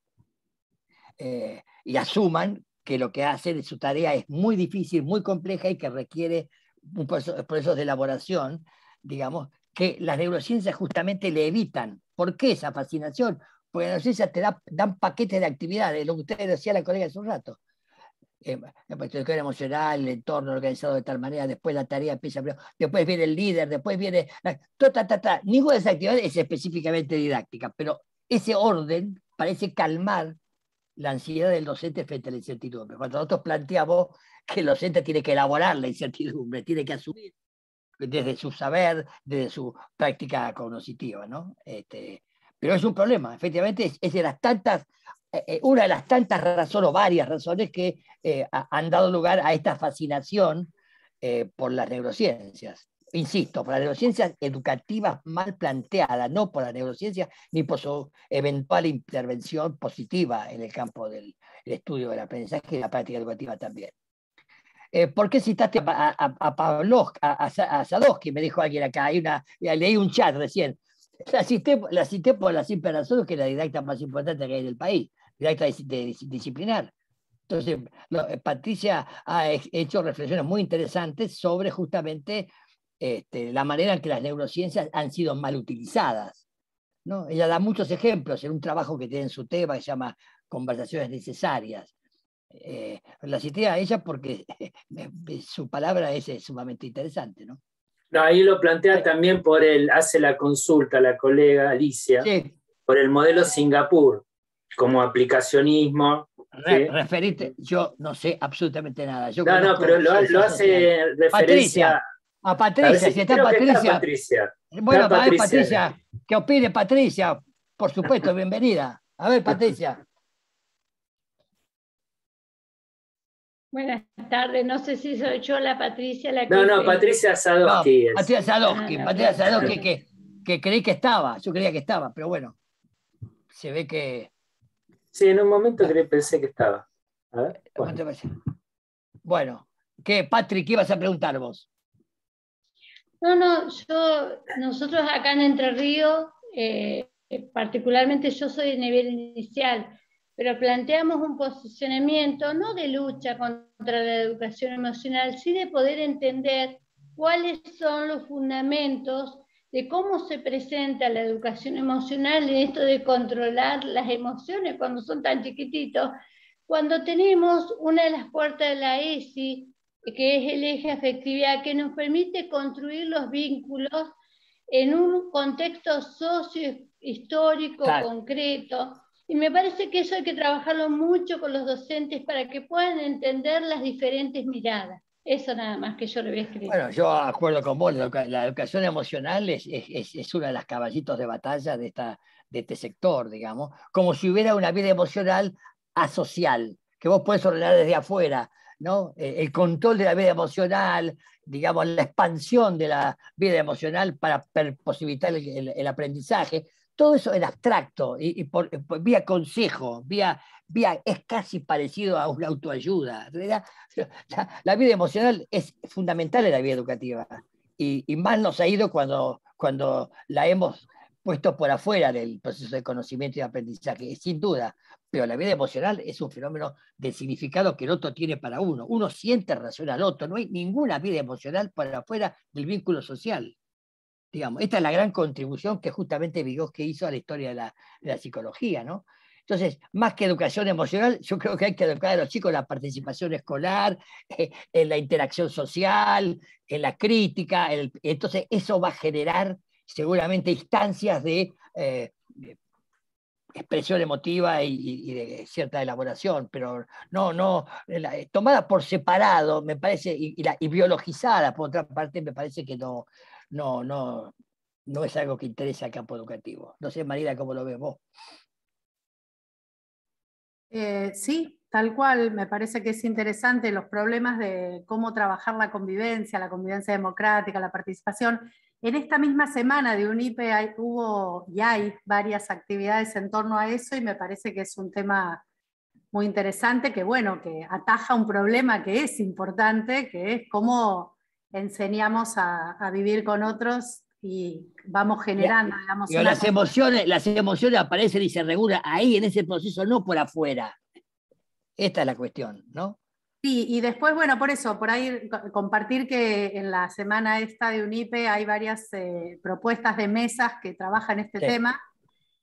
eh, y asuman que lo que hacen, su tarea es muy difícil, muy compleja y que requiere un proceso, procesos de elaboración digamos, que las neurociencias justamente le evitan. ¿Por qué esa fascinación? Porque las neurociencias te dan paquetes de actividades, lo que usted decía la colega hace un rato. Eh, em, el emocional, el entorno organizado de tal manera, después la tarea empieza, después viene el líder, después viene... ta, ta, ta. Ninguna de esas actividades es específicamente didáctica, pero ese orden parece calmar la ansiedad del docente frente a la incertidumbre. Cuando nosotros planteamos que el docente tiene que elaborar la incertidumbre, tiene que asumir desde su saber, desde su práctica cognitiva, ¿no? Este, pero es un problema, efectivamente, es, de las tantas, eh, eh, una de las tantas razones o varias razones que eh, han dado lugar a esta fascinación por las neurociencias. Insisto, por las neurociencias educativas mal planteadas, no por las neurociencias ni por su eventual intervención positiva en el campo del estudio del aprendizaje y la práctica educativa también. Eh, ¿por qué citaste a, a, a Sadowski? Me dijo alguien acá, hay una, leí un chat recién. La cité, por la simple que es la didacta más importante que hay del país, didacta disciplinar. Entonces, eh, Patricia ha hecho reflexiones muy interesantes sobre justamente este, la manera en que las neurociencias han sido mal utilizadas. ¿no? Ella da muchos ejemplos en un trabajo que tiene en su tema que se llama Conversaciones Necesarias, eh, la cité a ella porque su palabra es sumamente interesante, ¿no? ahí lo plantea eh, también por él, hace la consulta la colega Alicia, por el modelo Singapur, como aplicacionismo. Re, yo no sé absolutamente nada. no, no, pero lo, hace referencia a Patricia, si está Patricia, eh, Bueno, a ver Patricia, que opine Patricia, por supuesto, bienvenida. A ver, Patricia. Buenas tardes, no sé si soy yo la Patricia la que... No, ah, no, Patricia Sadowski. Patricia Sadowski, Patricia que, creí que estaba, yo creía que estaba, pero bueno, se ve que... Sí, en un momento pensé que estaba. bueno. ¿qué, Patrick, qué ibas a preguntar vos? No, no, yo, nosotros acá en Entre Ríos, eh, particularmente yo soy de nivel inicial, pero planteamos un posicionamiento no de lucha contra la educación emocional, sino de poder entender cuáles son los fundamentos de cómo se presenta la educación emocional en esto de controlar las emociones cuando son tan chiquititos, cuando tenemos una de las puertas de la ESI, que es el eje afectividad, que nos permite construir los vínculos en un contexto socio histórico concreto, y me parece que eso hay que trabajarlo mucho con los docentes para que puedan entender las diferentes miradas. Eso nada más que yo le voy a escribir. Bueno, yo acuerdo con vos, la educación emocional es, es, es una de las caballitos de batalla de, esta, de este sector, digamos, como si hubiera una vida emocional asocial, que vos puedes ordenar desde afuera, ¿no? Eh, el control de la vida emocional, digamos, la expansión de la vida emocional para posibilitar el, el, el aprendizaje, todo eso en abstracto y, eh, por, vía consejo, vía, vía, es casi parecido a una autoayuda. La, vida emocional es fundamental en la vida educativa y, más nos ha ido cuando, cuando la hemos puesto por afuera del proceso de conocimiento y aprendizaje, sin duda, pero la vida emocional es un fenómeno de significado que el otro tiene para uno. Uno siente relación al otro, no hay ninguna vida emocional por afuera del vínculo social. Digamos, esta es la gran contribución que justamente Vygotsky hizo a la historia de la, psicología, ¿no? Entonces, más que educación emocional, yo creo que hay que educar a los chicos en la participación escolar, eh, en la interacción social, en la crítica. entonces, eso va a generar seguramente instancias de, eh, expresión emotiva y, de cierta elaboración, pero no, no, eh, tomada por separado, me parece, y, y biologizada, por otra parte, me parece que no, no, no, es algo que interesa al campo educativo. No sé, Marida, cómo lo ves vos. Eh, sí, tal cual, me parece que es interesante los problemas de cómo trabajar la convivencia, la convivencia democrática, la participación. En esta misma semana de UNIPE hubo y hay varias actividades en torno a eso y me parece que es un tema muy interesante que, bueno, que ataja un problema que es importante, que es cómo enseñamos a, vivir con otros y vamos generando, las, emociones, las emociones aparecen y se regulan ahí en ese proceso, no por afuera. Esta es la cuestión, ¿no? Sí, y después, bueno, por eso, por ahí compartir que en la semana esta de UNIPE hay varias eh, propuestas de mesas que trabajan este tema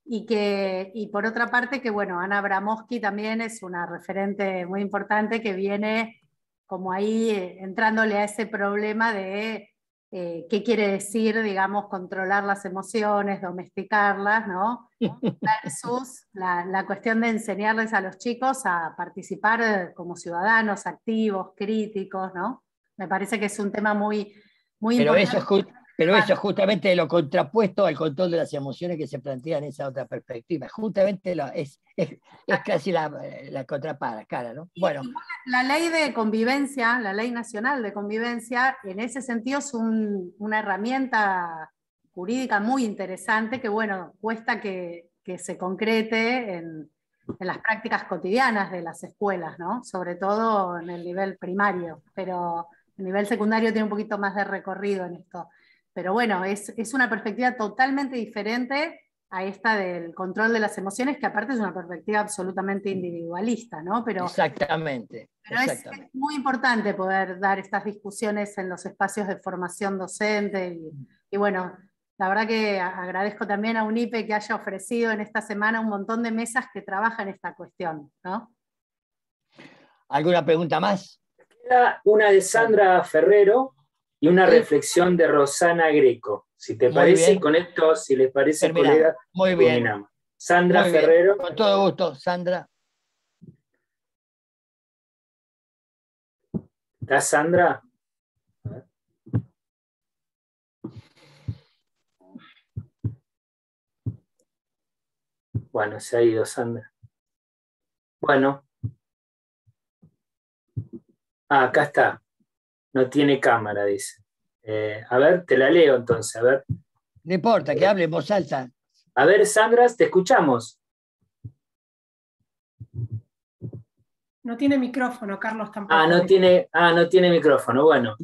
y que, y por otra parte, que bueno, Ana Bramoski también es una referente muy importante que viene como ahí eh, entrándole a ese problema de eh, qué quiere decir, digamos, controlar las emociones, domesticarlas, ¿no? Versus la, cuestión de enseñarles a los chicos a participar eh, como ciudadanos activos, críticos, ¿no? Me parece que es un tema muy, muy Pero importante. Pero eso justamente lo contrapuesto al control de las emociones que se plantea en esa otra perspectiva. Justamente es, casi la, la contrapara, Bueno. La, ley de convivencia, la ley nacional de convivencia, en ese sentido es una herramienta jurídica muy interesante que, bueno, cuesta que, se concrete en, las prácticas cotidianas de las escuelas, ¿no? Sobre todo en el nivel primario, pero el nivel secundario tiene un poquito más de recorrido en esto pero bueno, es, una perspectiva totalmente diferente a esta del control de las emociones, que aparte es una perspectiva absolutamente mm. individualista, ¿no? exactamente. Pero Es, muy importante poder dar estas discusiones en los espacios de formación docente y, mm. y, bueno, la verdad que agradezco también a UNIPE que haya ofrecido en esta semana un montón de mesas que trabajan esta cuestión, ¿no? ¿Alguna pregunta más? Una de Sandra Ferrero, y una reflexión de Rosana Greco. Si te parece, con esto, si les parece, colega, Muy bien. Sandra Ferrero. Con todo gusto, Sandra. ¿Está Sandra? Bueno, se ha ido Sandra. Bueno. Ah, acá está no tiene cámara, dice. Eh, a ver, te la leo entonces, a ver. No importa, que eh, hable en voz alta. A ver, Sandra, te escuchamos. No tiene micrófono, Carlos tampoco. Ah, no tiene, ah, no tiene micrófono, bueno.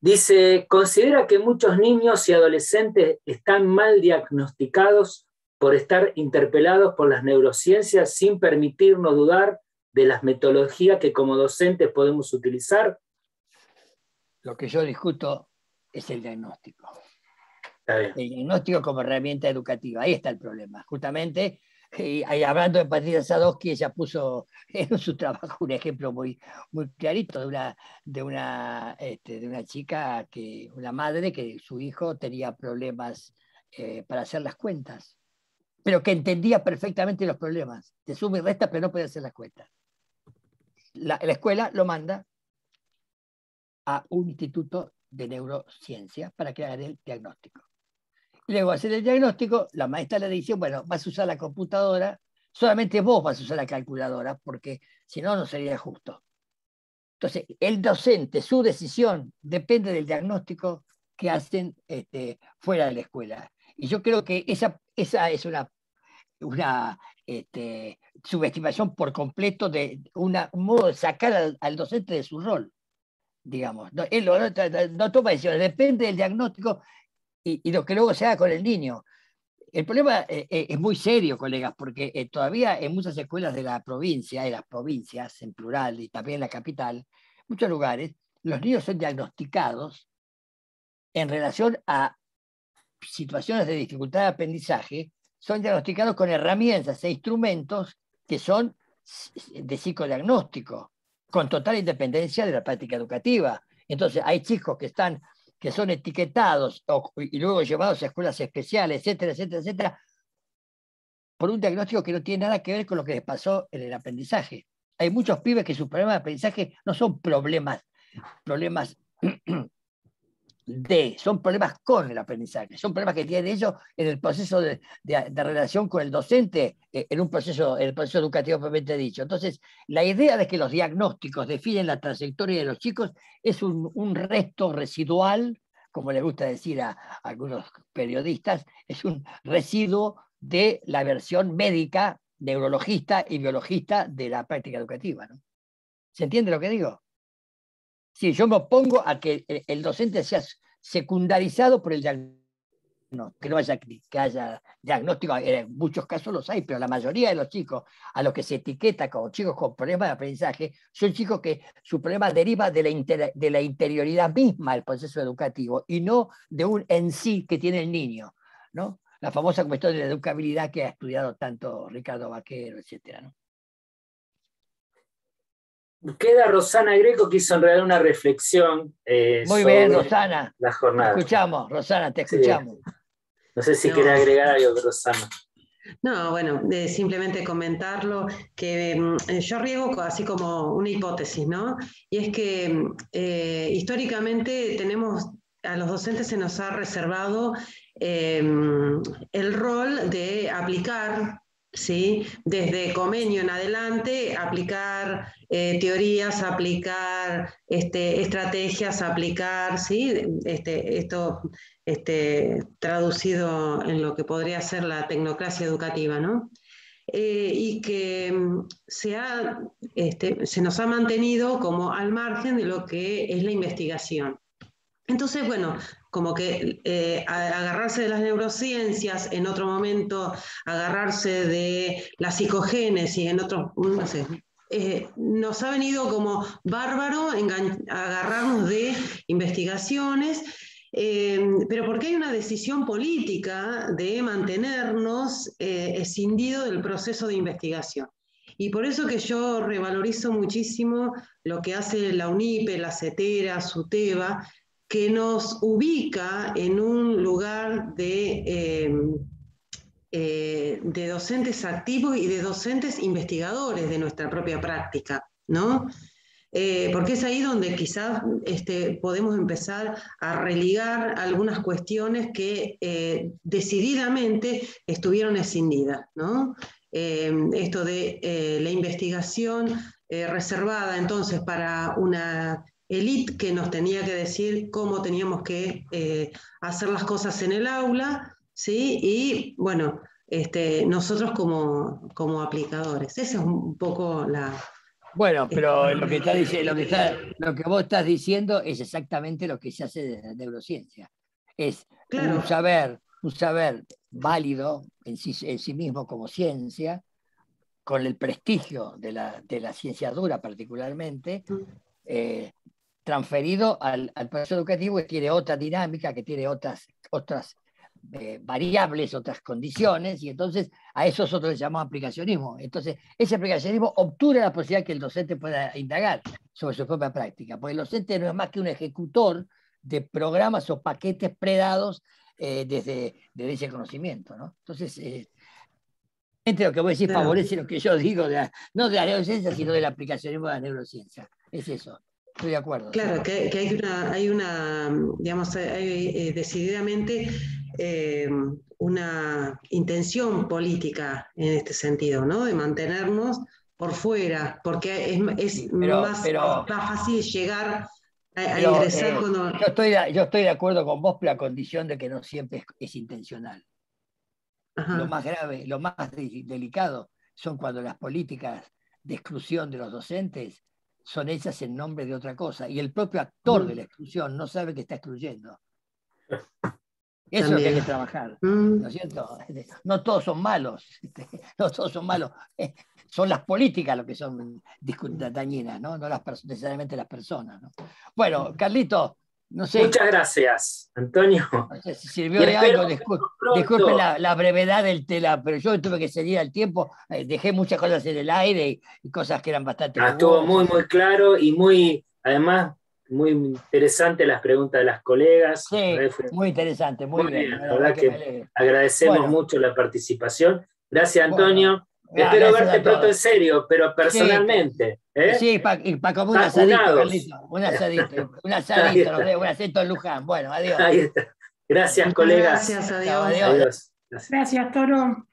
Dice, considera que muchos niños y adolescentes están mal diagnosticados por estar interpelados por las neurociencias sin permitirnos dudar de las metodologías que como docentes podemos utilizar lo que yo discuto es el diagnóstico. El diagnóstico como herramienta educativa. Ahí está el problema. Justamente, y eh, hablando de Patricia Sadowski, ella puso en su trabajo un ejemplo muy, muy clarito de una, de, una, este, de una chica, que, una madre, que su hijo tenía problemas eh, para hacer las cuentas, pero que entendía perfectamente los problemas. Te suma y resta, pero no puede hacer las cuentas. la escuela lo manda a un instituto de neurociencia para crear el diagnóstico. y Luego, hacer el diagnóstico, la maestra le dice, bueno, vas a usar la computadora, solamente vos vas a usar la calculadora, porque si no, no sería justo. Entonces, el docente, su decisión depende del diagnóstico que hacen este, fuera de la escuela. Y yo creo que esa, esa es una, una este, subestimación por completo de una, un modo de sacar al docente de su rol digamos. No, toma decisiones, depende del diagnóstico y, lo que luego se haga con el niño. El problema eh, eh, es muy serio, colegas, porque eh, todavía en muchas escuelas de la provincia, de las provincias en plural y también en la capital, muchos lugares, los niños son diagnosticados en relación a situaciones de dificultad de aprendizaje, son diagnosticados con herramientas e instrumentos que son de psicodiagnóstico con total independencia de la práctica educativa. Entonces, hay chicos que están que son etiquetados y luego llevados a escuelas especiales, etcétera, etcétera, etcétera, por un diagnóstico que no tiene nada que ver con lo que les pasó en el aprendizaje. Hay muchos pibes que sus problemas de aprendizaje no son problemas, problemas son problemas con el aprendizaje, son problemas que tienen ellos en el proceso de, relación con el docente, eh, en un proceso, el proceso educativo propiamente dicho. Entonces, la idea de que los diagnósticos definen la trayectoria de los chicos es un, resto residual, como le gusta decir a, algunos periodistas, es un residuo de la versión médica, neurologista y biologista de la práctica educativa. ¿Se entiende lo que digo? Sí, yo me opongo a que el docente sea secundarizado por el diagnóstico, que no haya, que haya diagnóstico, en muchos casos los hay, pero la mayoría de los chicos a los que se etiqueta como chicos con problemas de aprendizaje son chicos que su problema deriva de la, de la interioridad misma del proceso educativo y no de un en sí que tiene el niño, ¿no? La famosa cuestión de la educabilidad que ha estudiado tanto Ricardo Vaquero, etcétera, ¿no? Queda Rosana Greco, que hizo en realidad una reflexión. Eh, Muy bien, Rosana. La jornada. escuchamos, Rosana, te escuchamos. No sé si quiere agregar algo, Rosana. No, bueno, eh, simplemente comentarlo, que mm, yo riego así como una hipótesis, ¿no? Y es que mm, eh, históricamente tenemos, a los docentes se nos ha reservado mm, el rol de aplicar ¿sí? Desde Comenio en adelante, aplicar eh, teorías, aplicar este, estrategias, aplicar, ¿sí? Este, esto este, traducido en lo que podría ser la tecnocracia educativa, ¿no? Eh, y que mm, se nos ha mantenido como al margen de lo que es la investigación. Entonces, bueno, como que eh, agarrarse de las neurociencias, en otro momento agarrarse de la psicogénesis, en otro, no sé, eh, nos ha venido como bárbaro agarrarnos de investigaciones, eh, pero porque hay una decisión política de mantenernos escindido del proceso de investigación. Y por eso que yo revalorizo muchísimo lo que hace la UNIPE, la CETERA, SUTEBA, que nos ubica en un lugar de, eh, eh, de docentes activos y de docentes investigadores de nuestra propia práctica, ¿no? Eh, porque es ahí donde quizás este, podemos empezar a religar algunas cuestiones que decididamente estuvieron escindidas, ¿no? esto de la investigación reservada entonces para una elite que nos tenía que decir cómo teníamos que eh, hacer las cosas en el aula, ¿sí? Y bueno, este, nosotros como, como aplicadores. Esa es un poco la... Bueno, pero lo que, lo, que vos estás diciendo es exactamente lo que se hace desde la neurociencia. Es un, saber, un saber válido en sí, mismo como ciencia, con el prestigio de la, ciencia dura particularmente, mm. eh, transferido al, proceso educativo que tiene otra dinámica, que tiene otras, otras eh, variables, otras condiciones, y entonces a eso nosotros le llamamos aplicacionismo. Entonces, ese aplicacionismo obtura la posibilidad que el docente pueda indagar sobre su propia práctica, porque el docente no es más que un ejecutor de programas o paquetes predados eh, desde, ese conocimiento. Entonces, eh, entre lo que a decir favorece lo que yo digo, no de la neurociencia, sino del aplicacionismo de la neurociencia. Es eso. Estoy de acuerdo. Claro, que, hay una, digamos, hay, eh, decididamente eh, una intención política en este sentido, ¿no? De mantenernos por fuera, porque es, más, fácil llegar a, ingresar eh, cuando... Yo estoy, de acuerdo con vos, pero a condición de que no siempre es, intencional. Lo más grave, lo más delicado son cuando las políticas de exclusión de los docentes son hechas en nombre de otra cosa. Y el propio actor de mm. la exclusión no sabe que está excluyendo. Eso es lo que hay que trabajar, mm. ¿no es No todos son malos, este, no todos son malos. Son las políticas lo que son dañinas, ¿no? No las necesariamente las personas. Bueno, mm. Carlito, Muchas gracias, Antonio. si sirvió de algo, disculpe la, brevedad del tela, pero yo tuve que seguir al tiempo, eh, dejé muchas cosas en el aire y, cosas que eran bastante... Ah, estuvo muy, muy claro y muy, además, muy interesante las preguntas de las colegas. Sí, muy interesante, muy, bien. La verdad, que, agradecemos mucho la participación. Gracias, Antonio. Espero verte pronto en serio, pero personalmente. Sí, ¿eh? sí para comer un asadito, Un asadito, un asadito, un asadito de Luján. Bueno, adiós. Ahí está. Gracias, colegas. Gracias, adiós. adiós. Gracias, Toro.